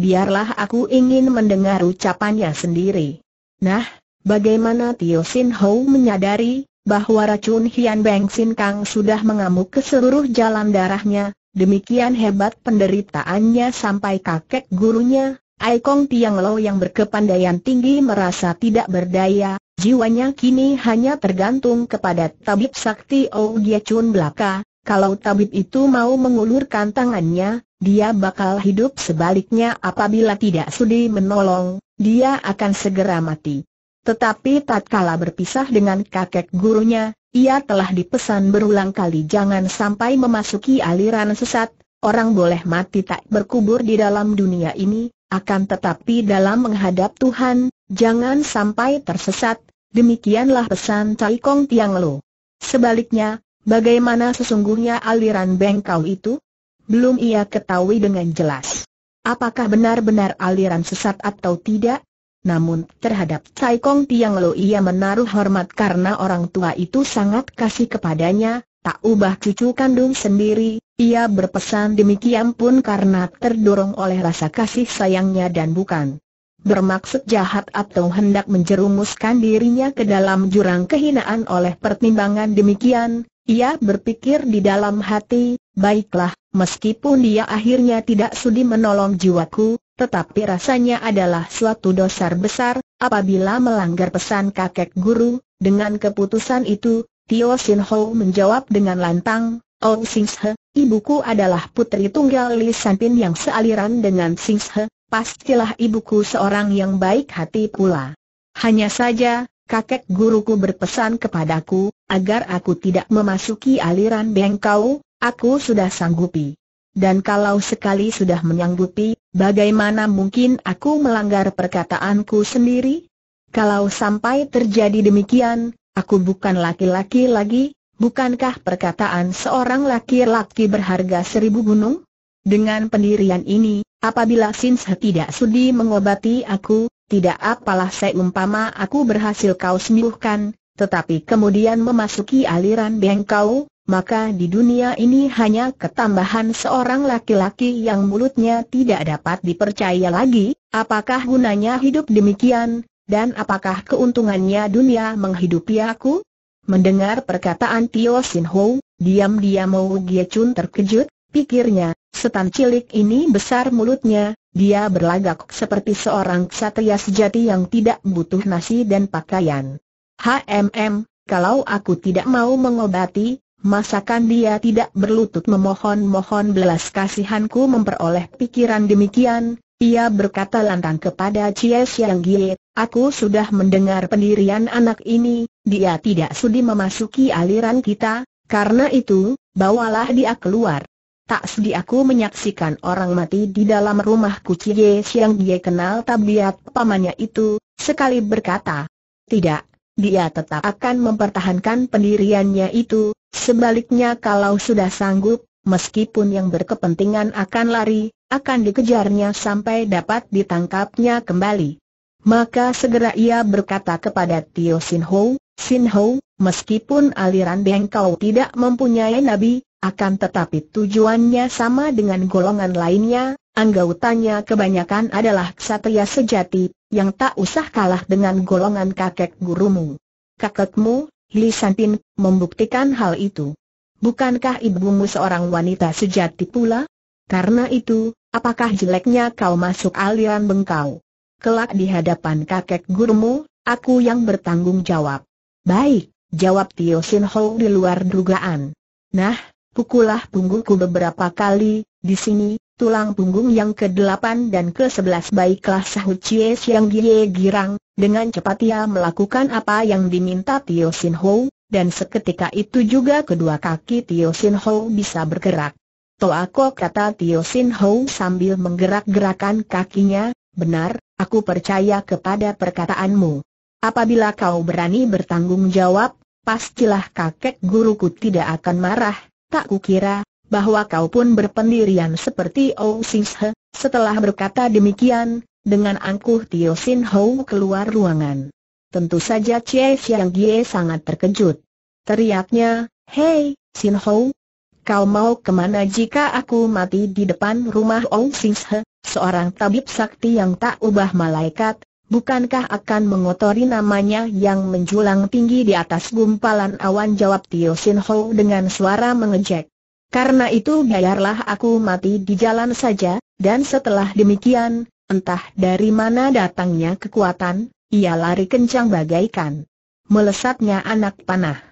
biarlah aku ingin mendengar ucapannya sendiri. Nah, bagaimana Tio Sin Ho menyadari bahwa racun Hian Beng Sin Kang sudah mengamuk ke seluruh jalan darahnya, demikian hebat penderitaannya sampai kakek gurunya, Aikong Tiang Lo yang berkepandaian tinggi merasa tidak berdaya, jiwanya kini hanya tergantung kepada tabib sakti Oh Chun Belaka, kalau tabib itu mau mengulurkan tangannya, dia bakal hidup sebaliknya apabila tidak sudi menolong, dia akan segera mati. Tetapi tatkala berpisah dengan kakek gurunya, ia telah dipesan berulang kali jangan sampai memasuki aliran sesat, orang boleh mati tak berkubur di dalam dunia ini, akan tetapi dalam menghadap Tuhan, jangan sampai tersesat, demikianlah pesan Tai Kong Tiang Lo. Sebaliknya, bagaimana sesungguhnya aliran bengkau itu? Belum ia ketahui dengan jelas. Apakah benar-benar aliran sesat atau tidak? Namun, terhadap Tai Kong Tiang Lo ia menaruh hormat karena orang tua itu sangat kasih kepadanya, tak ubah cucu kandung sendiri, ia berpesan demikian pun karena terdorong oleh rasa kasih sayangnya dan bukan bermaksud jahat atau hendak menjerumuskan dirinya ke dalam jurang kehinaan oleh pertimbangan demikian, ia berpikir di dalam hati, baiklah, meskipun dia akhirnya tidak sudi menolong jiwaku, tetapi rasanya adalah suatu dosa besar, apabila melanggar pesan kakek guru, dengan keputusan itu, Tio Sin Ho menjawab dengan lantang, Oh Singshe, Se, ibuku adalah putri tunggal Li Pin yang sealiran dengan Singshe. Se, pastilah ibuku seorang yang baik hati pula. Hanya saja, kakek guruku berpesan kepadaku, agar aku tidak memasuki aliran bengkau, aku sudah sanggupi. Dan kalau sekali sudah menyanggupi, bagaimana mungkin aku melanggar perkataanku sendiri? Kalau sampai terjadi demikian, Aku bukan laki-laki lagi, bukankah perkataan seorang laki-laki berharga seribu gunung? Dengan pendirian ini, apabila Sinse tidak sudi mengobati aku, tidak apalah umpama aku berhasil kau sembuhkan, tetapi kemudian memasuki aliran bengkau, maka di dunia ini hanya ketambahan seorang laki-laki yang mulutnya tidak dapat dipercaya lagi, apakah gunanya hidup demikian, dan apakah keuntungannya dunia menghidupi aku? Mendengar perkataan Tio Sin Ho, diam-diam Wu Gie Chun terkejut, pikirnya, setan cilik ini besar mulutnya, dia berlagak seperti seorang ksatria sejati yang tidak butuh nasi dan pakaian. HMM, kalau aku tidak mau mengobati, Masakan dia tidak berlutut memohon-mohon belas kasihanku memperoleh pikiran demikian, ia berkata lantang kepada Chie Siang Gie, aku sudah mendengar pendirian anak ini, dia tidak sudi memasuki aliran kita, karena itu, bawalah dia keluar. Tak sedih aku menyaksikan orang mati di dalam rumahku Cie Siang Gie kenal tabiat pamannya itu, sekali berkata. Tidak, dia tetap akan mempertahankan pendiriannya itu, sebaliknya kalau sudah sanggup, meskipun yang berkepentingan akan lari, akan dikejarnya sampai dapat ditangkapnya kembali. Maka segera ia berkata kepada Tio Sin Ho, Sin Ho, meskipun aliran Beng Kau tidak mempunyai nabi, akan tetapi tujuannya sama dengan golongan lainnya, anggotanya kebanyakan adalah ksatria sejati, yang tak usah kalah dengan golongan kakek gurumu. Kakekmu, Li Santin, membuktikan hal itu. Bukankah ibumu seorang wanita sejati pula? Karena itu, apakah jeleknya kau masuk aliran bengkau? Kelak di hadapan kakek gurumu, aku yang bertanggung jawab. Baik, jawab Tio Sin Ho di luar dugaan. Nah, pukullah punggungku beberapa kali, di sini, tulang punggung yang ke-8 dan ke-11 baiklah sahut Chie yang Gie Girang, dengan cepat ia melakukan apa yang diminta Tio Sin Ho, dan seketika itu juga kedua kaki Tio Sin Ho bisa bergerak. Toako kata Tio Sin Ho sambil menggerak-gerakan kakinya, benar, aku percaya kepada perkataanmu. Apabila kau berani bertanggung jawab, pastilah kakek guruku tidak akan marah, tak kukira, bahwa kau pun berpendirian seperti O Sing He. Setelah berkata demikian, dengan angkuh Tio Sin Ho keluar ruangan. Tentu saja Chie Xiang Gie sangat terkejut. Teriaknya, Hei, Sin Ho, kau mau kemana jika aku mati di depan rumah Ong Sing He, seorang tabib sakti yang tak ubah malaikat, bukankah akan mengotori namanya yang menjulang tinggi di atas gumpalan awan jawab Tio Sin Ho dengan suara mengejek. Karena itu biarlah aku mati di jalan saja, dan setelah demikian, entah dari mana datangnya kekuatan, ia lari kencang bagaikan. Melesatnya anak panah.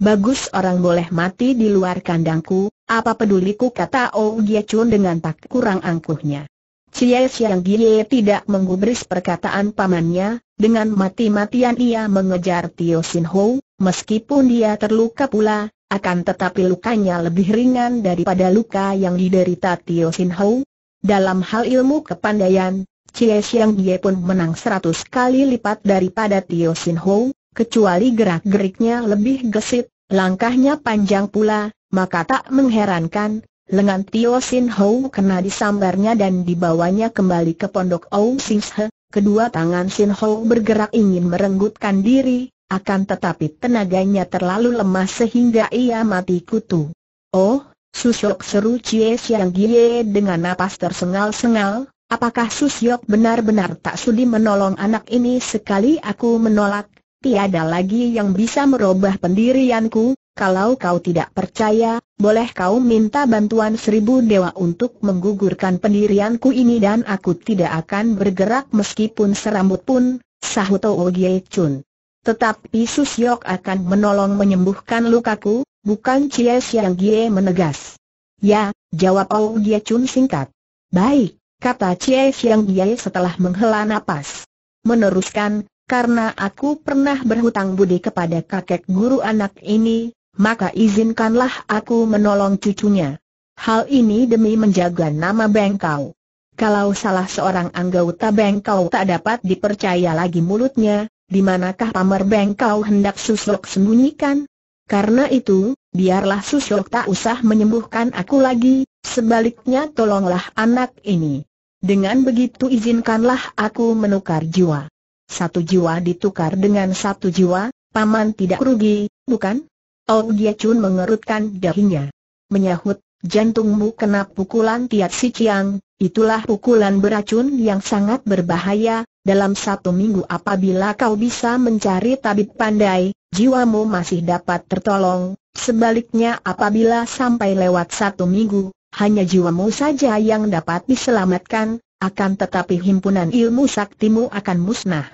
Bagus orang boleh mati di luar kandangku, apa peduliku kata Oh Gia Chun dengan tak kurang angkuhnya. Cie Siang Gie tidak menggubris perkataan pamannya, dengan mati-matian ia mengejar Tio Sin Ho, meskipun dia terluka pula, akan tetapi lukanya lebih ringan daripada luka yang diderita Tio Sin Ho. Dalam hal ilmu kepandaian, Cie Siang Ye pun menang seratus kali lipat daripada Tio Sin Ho, kecuali gerak-geriknya lebih gesit, langkahnya panjang pula, maka tak mengherankan, lengan Tio Sin Ho kena disambarnya dan dibawanya kembali ke pondok Ou Sing He. Kedua tangan Sin Ho bergerak ingin merenggutkan diri, akan tetapi tenaganya terlalu lemah sehingga ia mati kutu. Oh, susuk seru Cie Siang Ye dengan napas tersengal-sengal, Apakah Susyok benar-benar tak sudi menolong anak ini sekali aku menolak? Tiada lagi yang bisa merubah pendirianku, kalau kau tidak percaya, boleh kau minta bantuan seribu dewa untuk menggugurkan pendirianku ini dan aku tidak akan bergerak meskipun serambut pun, sahut Ogie Chun. Tetapi Susyok akan menolong menyembuhkan lukaku, bukan Cie Siang Gie menegas. Ya, jawab Ou Gye Chun singkat. Baik kata Chie Xiang diai setelah menghela nafas, Meneruskan, karena aku pernah berhutang budi kepada kakek guru anak ini, maka izinkanlah aku menolong cucunya. Hal ini demi menjaga nama Bengkau. Kalau salah seorang anggota Bengkau tak dapat dipercaya lagi mulutnya, di manakah pamer Bengkau hendak susuk sembunyikan? Karena itu, biarlah susuk tak usah menyembuhkan aku lagi, Sebaliknya tolonglah anak ini. Dengan begitu izinkanlah aku menukar jiwa. Satu jiwa ditukar dengan satu jiwa, paman tidak rugi, bukan? Oh dia cun mengerutkan dahinya. Menyahut, jantungmu kena pukulan tiat si Ciang, itulah pukulan beracun yang sangat berbahaya, dalam satu minggu apabila kau bisa mencari tabib pandai, jiwamu masih dapat tertolong, sebaliknya apabila sampai lewat satu minggu, hanya jiwamu saja yang dapat diselamatkan, akan tetapi himpunan ilmu saktimu akan musnah.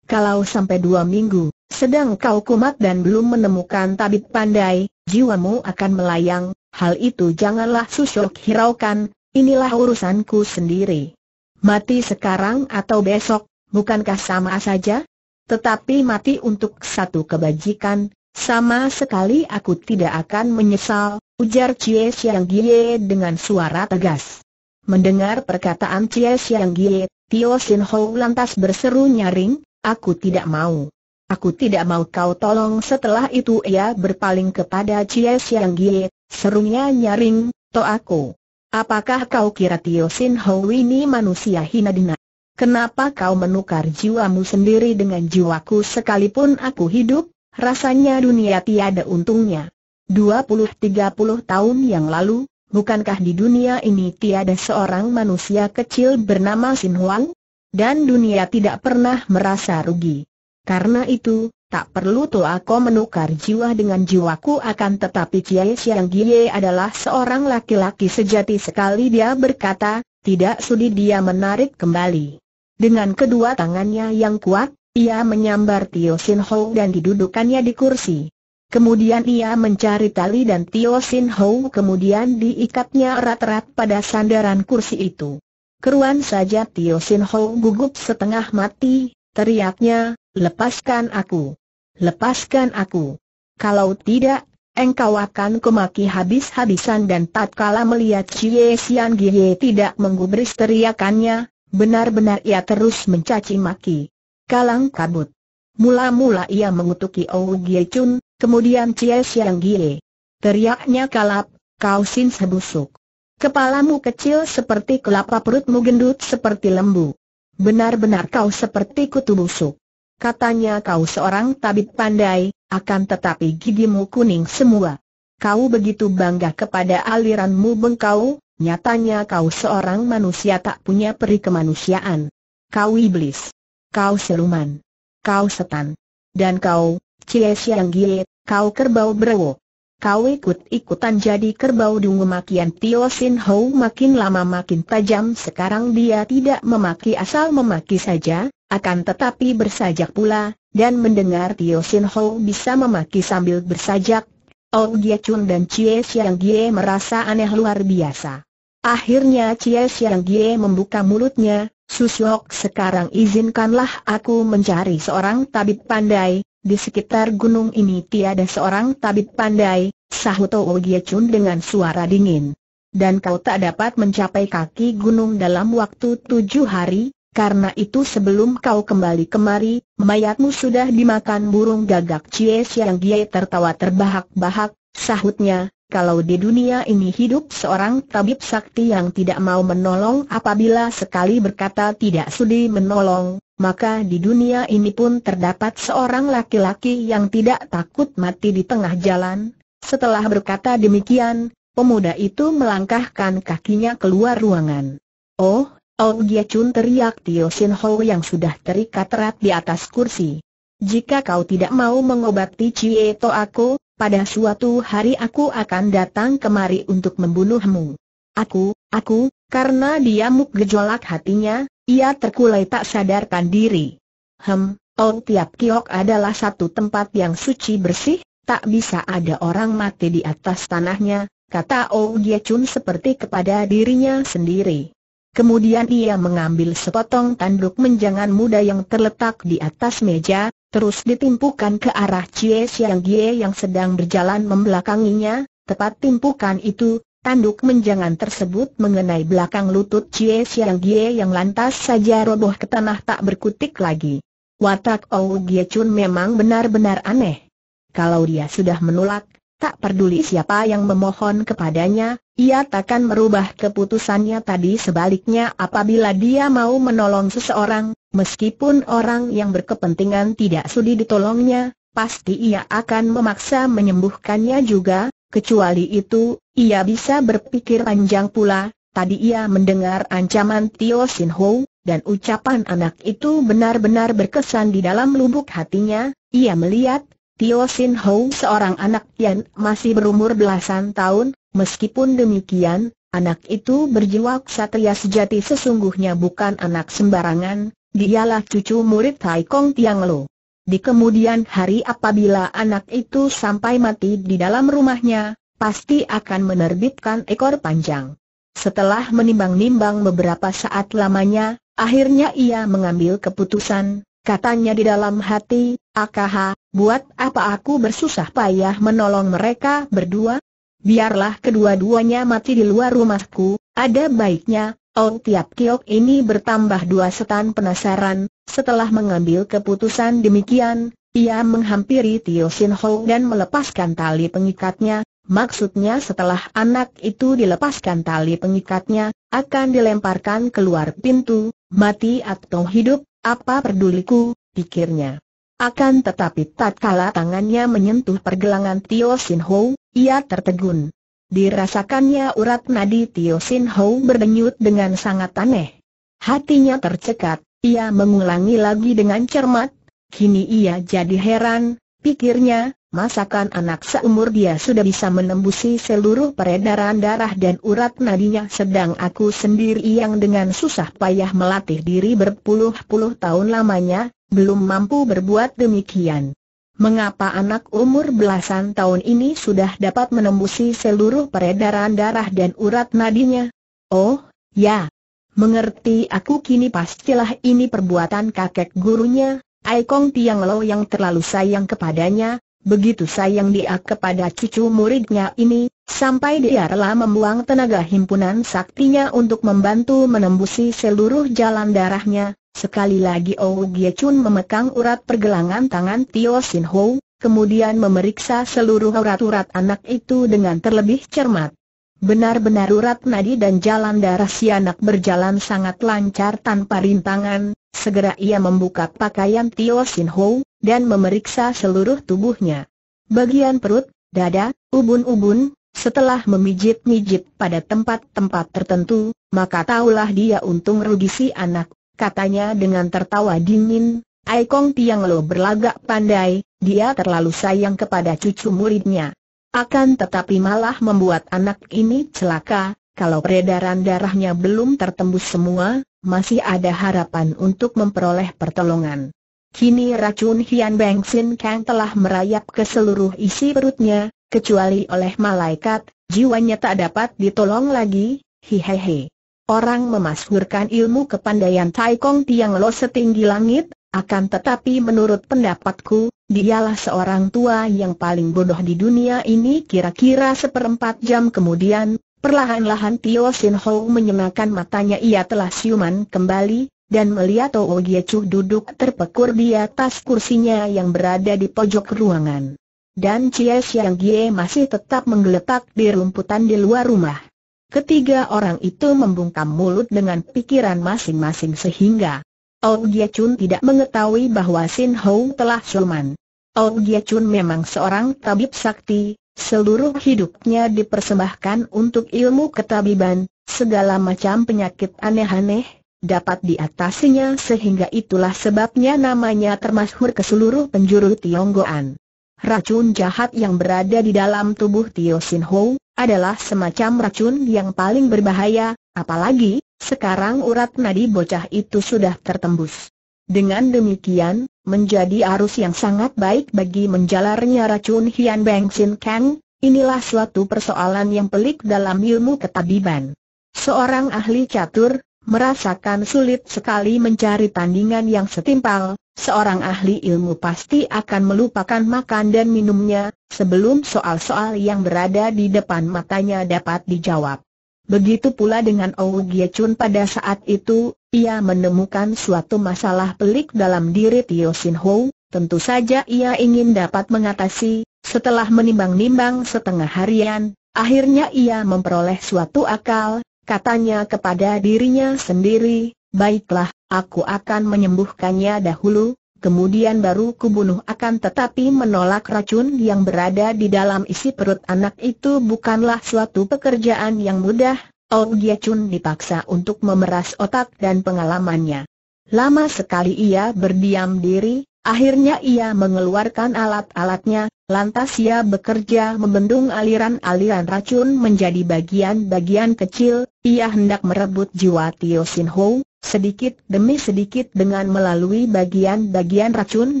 Kalau sampai dua minggu, sedang kau kumat dan belum menemukan tabib pandai, jiwamu akan melayang, hal itu janganlah susuk hiraukan, inilah urusanku sendiri. Mati sekarang atau besok, bukankah sama saja? Tetapi mati untuk satu kebajikan, sama sekali aku tidak akan menyesal, Ujar Cie Siang Gie dengan suara tegas. Mendengar perkataan Cie Siang Gie, Tio Sin Ho lantas berseru nyaring, aku tidak mau. Aku tidak mau kau tolong setelah itu ia berpaling kepada Cie Siang Gie, serunya nyaring, to aku. Apakah kau kira Tio Sin Ho ini manusia hina dina? Kenapa kau menukar jiwamu sendiri dengan jiwaku sekalipun aku hidup? Rasanya dunia tiada untungnya. 20-30 tahun yang lalu, bukankah di dunia ini tiada seorang manusia kecil bernama Sin Huang? Dan dunia tidak pernah merasa rugi. Karena itu, tak perlu tu aku menukar jiwa dengan jiwaku akan tetapi Kiai yang Gie adalah seorang laki-laki sejati sekali dia berkata, tidak sudi dia menarik kembali. Dengan kedua tangannya yang kuat, ia menyambar Tio Sin Ho dan didudukannya di kursi. Kemudian ia mencari tali dan Tio Sin Ho kemudian diikatnya erat-erat pada sandaran kursi itu. Keruan saja Tio Sin Ho gugup setengah mati, teriaknya, lepaskan aku. Lepaskan aku. Kalau tidak, engkau akan kumaki habis-habisan dan tatkala melihat Cie Sian Gie tidak menggubris teriakannya, benar-benar ia terus mencaci maki. Kalang kabut. Mula-mula ia mengutuki Ou Gie Chun, Kemudian Cie Siang Gie. Teriaknya kalap, kau sin sebusuk. Kepalamu kecil seperti kelapa perutmu gendut seperti lembu. Benar-benar kau seperti kutu busuk. Katanya kau seorang tabib pandai, akan tetapi gigimu kuning semua. Kau begitu bangga kepada aliranmu bengkau, nyatanya kau seorang manusia tak punya peri kemanusiaan. Kau iblis. Kau seluman, Kau setan. Dan kau, Cie Siang Gie, kau kerbau brewo. Kau ikut-ikutan jadi kerbau dungu makian Tio Sin Ho makin lama makin tajam sekarang dia tidak memaki asal memaki saja, akan tetapi bersajak pula, dan mendengar Tio Sin Ho bisa memaki sambil bersajak, Oh Gia Chun dan Cie Siang Gie merasa aneh luar biasa. Akhirnya Cie Siang Gie membuka mulutnya, Susyok sekarang izinkanlah aku mencari seorang tabib pandai, di sekitar gunung ini tiada seorang tabib pandai, sahut Ou Gie dengan suara dingin. Dan kau tak dapat mencapai kaki gunung dalam waktu tujuh hari, karena itu sebelum kau kembali kemari, mayatmu sudah dimakan burung gagak Cie Siang Gie tertawa terbahak-bahak, sahutnya, kalau di dunia ini hidup seorang tabib sakti yang tidak mau menolong apabila sekali berkata tidak sudi menolong, maka di dunia ini pun terdapat seorang laki-laki yang tidak takut mati di tengah jalan. Setelah berkata demikian, pemuda itu melangkahkan kakinya keluar ruangan. Oh, Oh Gia Chun teriak Tio Sin Ho yang sudah terikat erat di atas kursi. Jika kau tidak mau mengobati Cie To aku, pada suatu hari aku akan datang kemari untuk membunuhmu. Aku, aku, karena dia muk gejolak hatinya, ia terkulai tak sadarkan diri. Hem, oh tiap kiok adalah satu tempat yang suci bersih, tak bisa ada orang mati di atas tanahnya, kata Oh Gye Chun seperti kepada dirinya sendiri. Kemudian ia mengambil sepotong tanduk menjangan muda yang terletak di atas meja, terus ditimpukan ke arah Cie Siang Gie yang sedang berjalan membelakanginya, tepat timpukan itu, tanduk menjangan tersebut mengenai belakang lutut Cie Siang Gie yang lantas saja roboh ke tanah tak berkutik lagi. Watak Ou Gie Chun memang benar-benar aneh. Kalau dia sudah menolak, Tak peduli siapa yang memohon kepadanya, ia takkan merubah keputusannya tadi sebaliknya apabila dia mau menolong seseorang, meskipun orang yang berkepentingan tidak sudi ditolongnya, pasti ia akan memaksa menyembuhkannya juga, kecuali itu, ia bisa berpikir panjang pula, tadi ia mendengar ancaman Tio Sin Ho, dan ucapan anak itu benar-benar berkesan di dalam lubuk hatinya, ia melihat Tio Sin Ho seorang anak yang masih berumur belasan tahun, meskipun demikian, anak itu berjiwa ksatria sejati sesungguhnya bukan anak sembarangan, dialah cucu murid Tai Kong Tiang Lo. Di kemudian hari apabila anak itu sampai mati di dalam rumahnya, pasti akan menerbitkan ekor panjang. Setelah menimbang-nimbang beberapa saat lamanya, akhirnya ia mengambil keputusan, Katanya di dalam hati, AKH, buat apa aku bersusah payah menolong mereka berdua? Biarlah kedua-duanya mati di luar rumahku, ada baiknya, oh tiap kiok ini bertambah dua setan penasaran, setelah mengambil keputusan demikian, ia menghampiri Tio Sin Ho dan melepaskan tali pengikatnya, maksudnya setelah anak itu dilepaskan tali pengikatnya, akan dilemparkan keluar pintu, mati atau hidup, apa peduliku, pikirnya. Akan tetapi tatkala tangannya menyentuh pergelangan Tio Sin Ho, ia tertegun. Dirasakannya urat nadi Tio Sin Ho berdenyut dengan sangat aneh. Hatinya tercekat, ia mengulangi lagi dengan cermat. Kini ia jadi heran, pikirnya, Masakan anak seumur dia sudah bisa menembusi seluruh peredaran darah dan urat nadinya sedang aku sendiri yang dengan susah payah melatih diri berpuluh-puluh tahun lamanya, belum mampu berbuat demikian. Mengapa anak umur belasan tahun ini sudah dapat menembusi seluruh peredaran darah dan urat nadinya? Oh, ya. Mengerti aku kini pastilah ini perbuatan kakek gurunya, Aikong Tiang Lo yang terlalu sayang kepadanya, Begitu sayang dia kepada cucu muridnya ini, sampai dia rela membuang tenaga himpunan saktinya untuk membantu menembusi seluruh jalan darahnya. Sekali lagi Oh Gie Chun memegang urat pergelangan tangan Tio Sin Ho, kemudian memeriksa seluruh urat-urat anak itu dengan terlebih cermat. Benar-benar urat nadi dan jalan darah si anak berjalan sangat lancar tanpa rintangan, segera ia membuka pakaian Tio Sin Ho, dan memeriksa seluruh tubuhnya. Bagian perut, dada, ubun-ubun, setelah memijit-mijit pada tempat-tempat tertentu, maka taulah dia untung rugi si anak, katanya dengan tertawa dingin, Aikong Tiang Lo berlagak pandai, dia terlalu sayang kepada cucu muridnya. Akan tetapi malah membuat anak ini celaka, kalau peredaran darahnya belum tertembus semua, masih ada harapan untuk memperoleh pertolongan. Kini racun Hian Beng Sin Kang telah merayap ke seluruh isi perutnya, kecuali oleh malaikat, jiwanya tak dapat ditolong lagi, hihihi. Orang memasukkan ilmu kepandaian Tai Kong Tiang Lo setinggi langit, akan tetapi menurut pendapatku, dialah seorang tua yang paling bodoh di dunia ini kira-kira seperempat jam kemudian, perlahan-lahan Tio Sin Ho menyenangkan matanya ia telah siuman kembali, dan melihat Gie oh oh Chu duduk terpekur di atas kursinya yang berada di pojok ruangan. Dan Chie Xiang Gie masih tetap menggeletak di rumputan di luar rumah. Ketiga orang itu membungkam mulut dengan pikiran masing-masing sehingga Ou oh Gie Chun tidak mengetahui bahwa Sin Hou telah suman. Ou Gie Chun memang seorang tabib sakti, seluruh hidupnya dipersembahkan untuk ilmu ketabiban, segala macam penyakit aneh-aneh, dapat diatasinya sehingga itulah sebabnya namanya termasyhur ke seluruh penjuru Tionggoan. Racun jahat yang berada di dalam tubuh Tio Sin Ho adalah semacam racun yang paling berbahaya, apalagi sekarang urat nadi bocah itu sudah tertembus. Dengan demikian, menjadi arus yang sangat baik bagi menjalarnya racun Hian Beng Sin Kang, inilah suatu persoalan yang pelik dalam ilmu ketabiban. Seorang ahli catur, merasakan sulit sekali mencari tandingan yang setimpal, seorang ahli ilmu pasti akan melupakan makan dan minumnya, sebelum soal-soal yang berada di depan matanya dapat dijawab. Begitu pula dengan Ou Gye Chun pada saat itu, ia menemukan suatu masalah pelik dalam diri Tio Sin Ho, tentu saja ia ingin dapat mengatasi, setelah menimbang-nimbang setengah harian, akhirnya ia memperoleh suatu akal, Katanya kepada dirinya sendiri, baiklah, aku akan menyembuhkannya dahulu, kemudian baru kubunuh akan tetapi menolak racun yang berada di dalam isi perut anak itu bukanlah suatu pekerjaan yang mudah, Oh Gia Chun dipaksa untuk memeras otak dan pengalamannya. Lama sekali ia berdiam diri, akhirnya ia mengeluarkan alat-alatnya, Lantas ia bekerja membendung aliran-aliran racun menjadi bagian-bagian kecil, ia hendak merebut jiwa Tio Sin Ho, sedikit demi sedikit dengan melalui bagian-bagian racun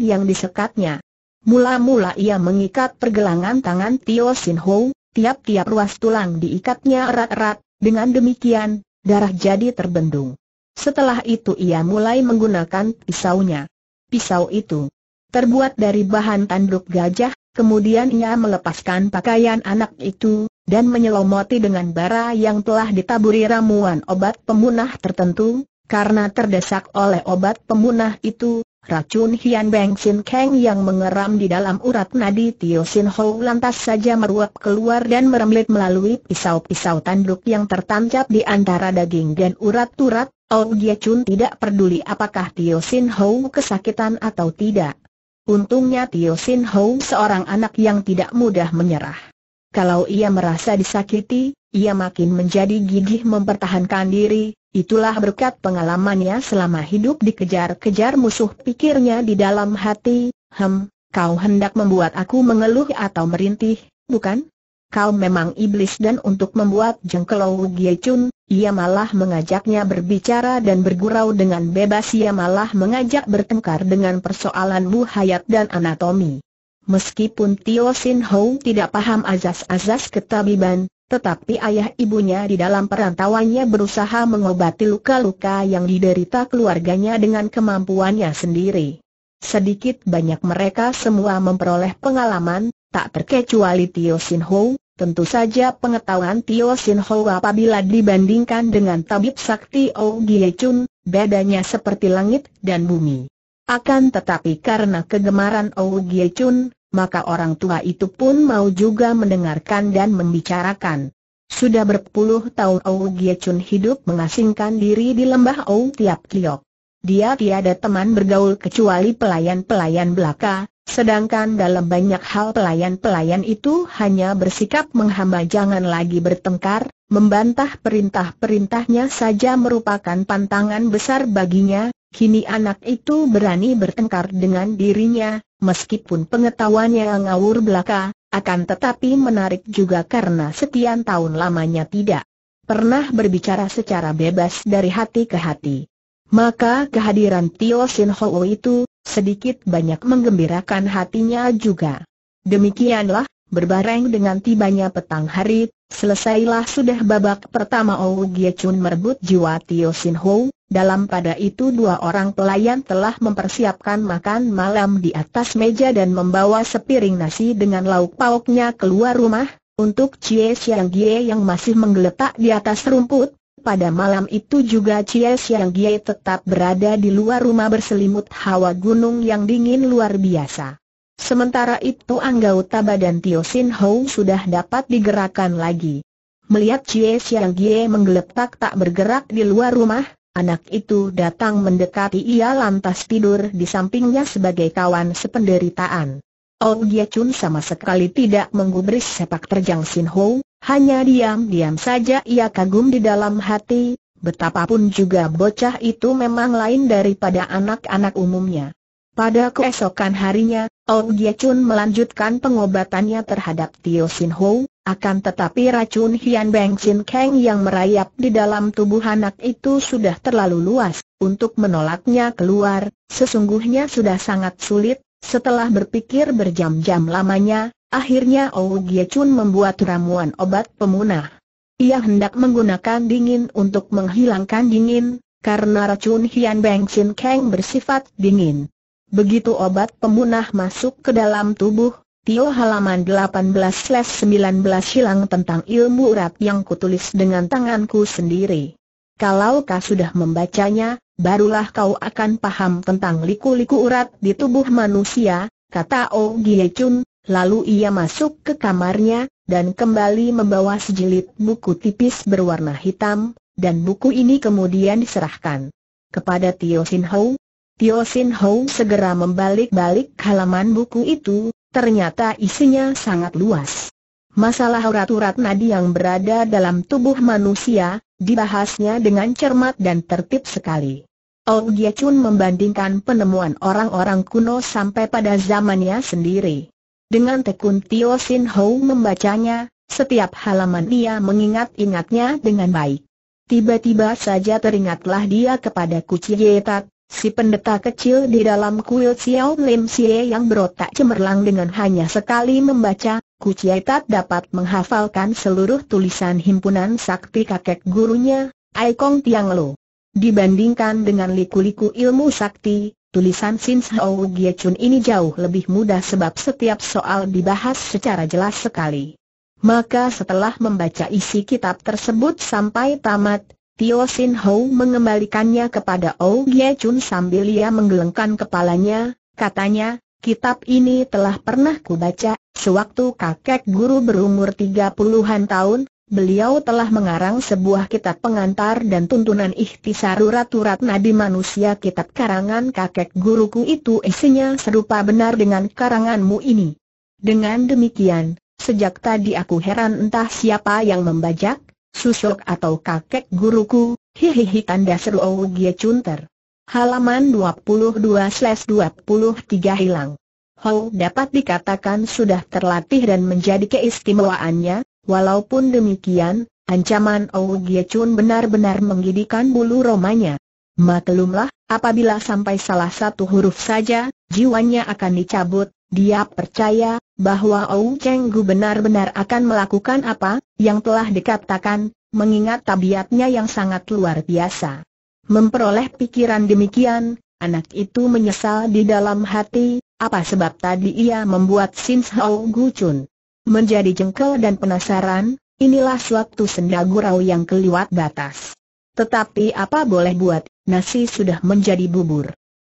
yang disekatnya. Mula-mula ia mengikat pergelangan tangan Tio Sin Ho, tiap-tiap ruas tulang diikatnya erat-erat, dengan demikian, darah jadi terbendung. Setelah itu ia mulai menggunakan pisaunya. Pisau itu terbuat dari bahan tanduk gajah, Kemudian ia melepaskan pakaian anak itu, dan menyelomoti dengan bara yang telah ditaburi ramuan obat pemunah tertentu, karena terdesak oleh obat pemunah itu, racun Hian Beng Sin Kang yang mengeram di dalam urat nadi Tio Sin Ho lantas saja meruap keluar dan meremlit melalui pisau-pisau tanduk yang tertancap di antara daging dan urat-urat, Oh Dia Chun tidak peduli apakah Tio Sin Ho kesakitan atau tidak. Untungnya Tio Sin Hou seorang anak yang tidak mudah menyerah. Kalau ia merasa disakiti, ia makin menjadi gigih mempertahankan diri, itulah berkat pengalamannya selama hidup dikejar-kejar musuh pikirnya di dalam hati, hem, kau hendak membuat aku mengeluh atau merintih, bukan? kau memang iblis dan untuk membuat jengkel Wu Chun, ia malah mengajaknya berbicara dan bergurau dengan bebas ia malah mengajak bertengkar dengan persoalan buhayat dan anatomi. Meskipun Tio Sin Ho tidak paham azas-azas ketabiban, tetapi ayah ibunya di dalam perantauannya berusaha mengobati luka-luka yang diderita keluarganya dengan kemampuannya sendiri. Sedikit banyak mereka semua memperoleh pengalaman, tak terkecuali Tio Sin Ho, tentu saja pengetahuan Tio Sin Ho apabila dibandingkan dengan tabib sakti O Gie Chun, bedanya seperti langit dan bumi. Akan tetapi karena kegemaran O Gie Chun, maka orang tua itu pun mau juga mendengarkan dan membicarakan. Sudah berpuluh tahun O Gie Chun hidup mengasingkan diri di lembah O Tiap Kiok. Dia tiada teman bergaul kecuali pelayan-pelayan belaka, Sedangkan dalam banyak hal pelayan-pelayan itu hanya bersikap menghamba jangan lagi bertengkar, membantah perintah-perintahnya saja merupakan pantangan besar baginya, kini anak itu berani bertengkar dengan dirinya, meskipun pengetahuannya ngawur belaka, akan tetapi menarik juga karena setian tahun lamanya tidak pernah berbicara secara bebas dari hati ke hati. Maka kehadiran Tio Sin Ho itu sedikit banyak menggembirakan hatinya juga. Demikianlah, berbareng dengan tibanya petang hari, selesailah sudah babak pertama Ou Gie Chun merebut jiwa Tio Sin Ho, dalam pada itu dua orang pelayan telah mempersiapkan makan malam di atas meja dan membawa sepiring nasi dengan lauk pauknya keluar rumah, untuk Chie Xiang Gie yang masih menggeletak di atas rumput, pada malam itu juga Chia Siang Gie tetap berada di luar rumah berselimut hawa gunung yang dingin luar biasa. Sementara itu Anggau Taba dan Tio Sin Ho sudah dapat digerakkan lagi. Melihat Chia Siang Gie menggeletak tak bergerak di luar rumah, anak itu datang mendekati ia lantas tidur di sampingnya sebagai kawan sependeritaan. Oh Gie Chun sama sekali tidak menggubris sepak terjang Sin Ho, hanya diam-diam saja ia kagum di dalam hati, betapapun juga bocah itu memang lain daripada anak-anak umumnya. Pada keesokan harinya, Oh Gye Chun melanjutkan pengobatannya terhadap Tio Sin Ho, akan tetapi racun Hian Beng Sin Kang yang merayap di dalam tubuh anak itu sudah terlalu luas, untuk menolaknya keluar, sesungguhnya sudah sangat sulit, setelah berpikir berjam-jam lamanya, Akhirnya Ou Gye Chun membuat ramuan obat pemunah. Ia hendak menggunakan dingin untuk menghilangkan dingin, karena racun Hian Beng Chin Kang bersifat dingin. Begitu obat pemunah masuk ke dalam tubuh, Tio halaman 18-19 hilang tentang ilmu urat yang kutulis dengan tanganku sendiri. Kalau kau sudah membacanya, barulah kau akan paham tentang liku-liku urat di tubuh manusia, kata O Gye Chun, Lalu ia masuk ke kamarnya, dan kembali membawa sejilid buku tipis berwarna hitam, dan buku ini kemudian diserahkan kepada Tio Sin Ho. Tio Sin Ho segera membalik-balik halaman buku itu, ternyata isinya sangat luas. Masalah urat-urat nadi yang berada dalam tubuh manusia, dibahasnya dengan cermat dan tertib sekali. Oh Gia Chun membandingkan penemuan orang-orang kuno sampai pada zamannya sendiri. Dengan tekun Tio Sin Ho membacanya, setiap halaman ia mengingat-ingatnya dengan baik. Tiba-tiba saja teringatlah dia kepada Kuci Yetat, si pendeta kecil di dalam kuil Xiao Lim Sie yang berotak cemerlang dengan hanya sekali membaca, Kuci Yetat dapat menghafalkan seluruh tulisan himpunan sakti kakek gurunya, Aikong Tiang Lo. Dibandingkan dengan liku-liku ilmu sakti, Tulisan Sin Hou Gie Chun ini jauh lebih mudah sebab setiap soal dibahas secara jelas sekali. Maka setelah membaca isi kitab tersebut sampai tamat, Tio Sin Hou mengembalikannya kepada Ou Gie Chun sambil ia menggelengkan kepalanya, katanya, kitab ini telah pernah kubaca, sewaktu kakek guru berumur tiga puluhan tahun, beliau telah mengarang sebuah kitab pengantar dan tuntunan ikhtisaru urat nabi manusia kitab karangan kakek guruku itu isinya serupa benar dengan karanganmu ini. Dengan demikian, sejak tadi aku heran entah siapa yang membajak, susuk atau kakek guruku, hihihi tanda seru gie Chunter. Halaman 22-23 hilang. Hou dapat dikatakan sudah terlatih dan menjadi keistimewaannya, Walaupun demikian, ancaman Ou Gie Chun benar-benar menggidikan bulu romanya. Maklumlah, apabila sampai salah satu huruf saja, jiwanya akan dicabut, dia percaya bahwa Ou Cheng Gu benar-benar akan melakukan apa yang telah dikatakan, mengingat tabiatnya yang sangat luar biasa. Memperoleh pikiran demikian, anak itu menyesal di dalam hati, apa sebab tadi ia membuat Sin Hao Gu Chun Menjadi jengkel dan penasaran, inilah suatu senda gurau yang keliwat batas. Tetapi apa boleh buat, nasi sudah menjadi bubur.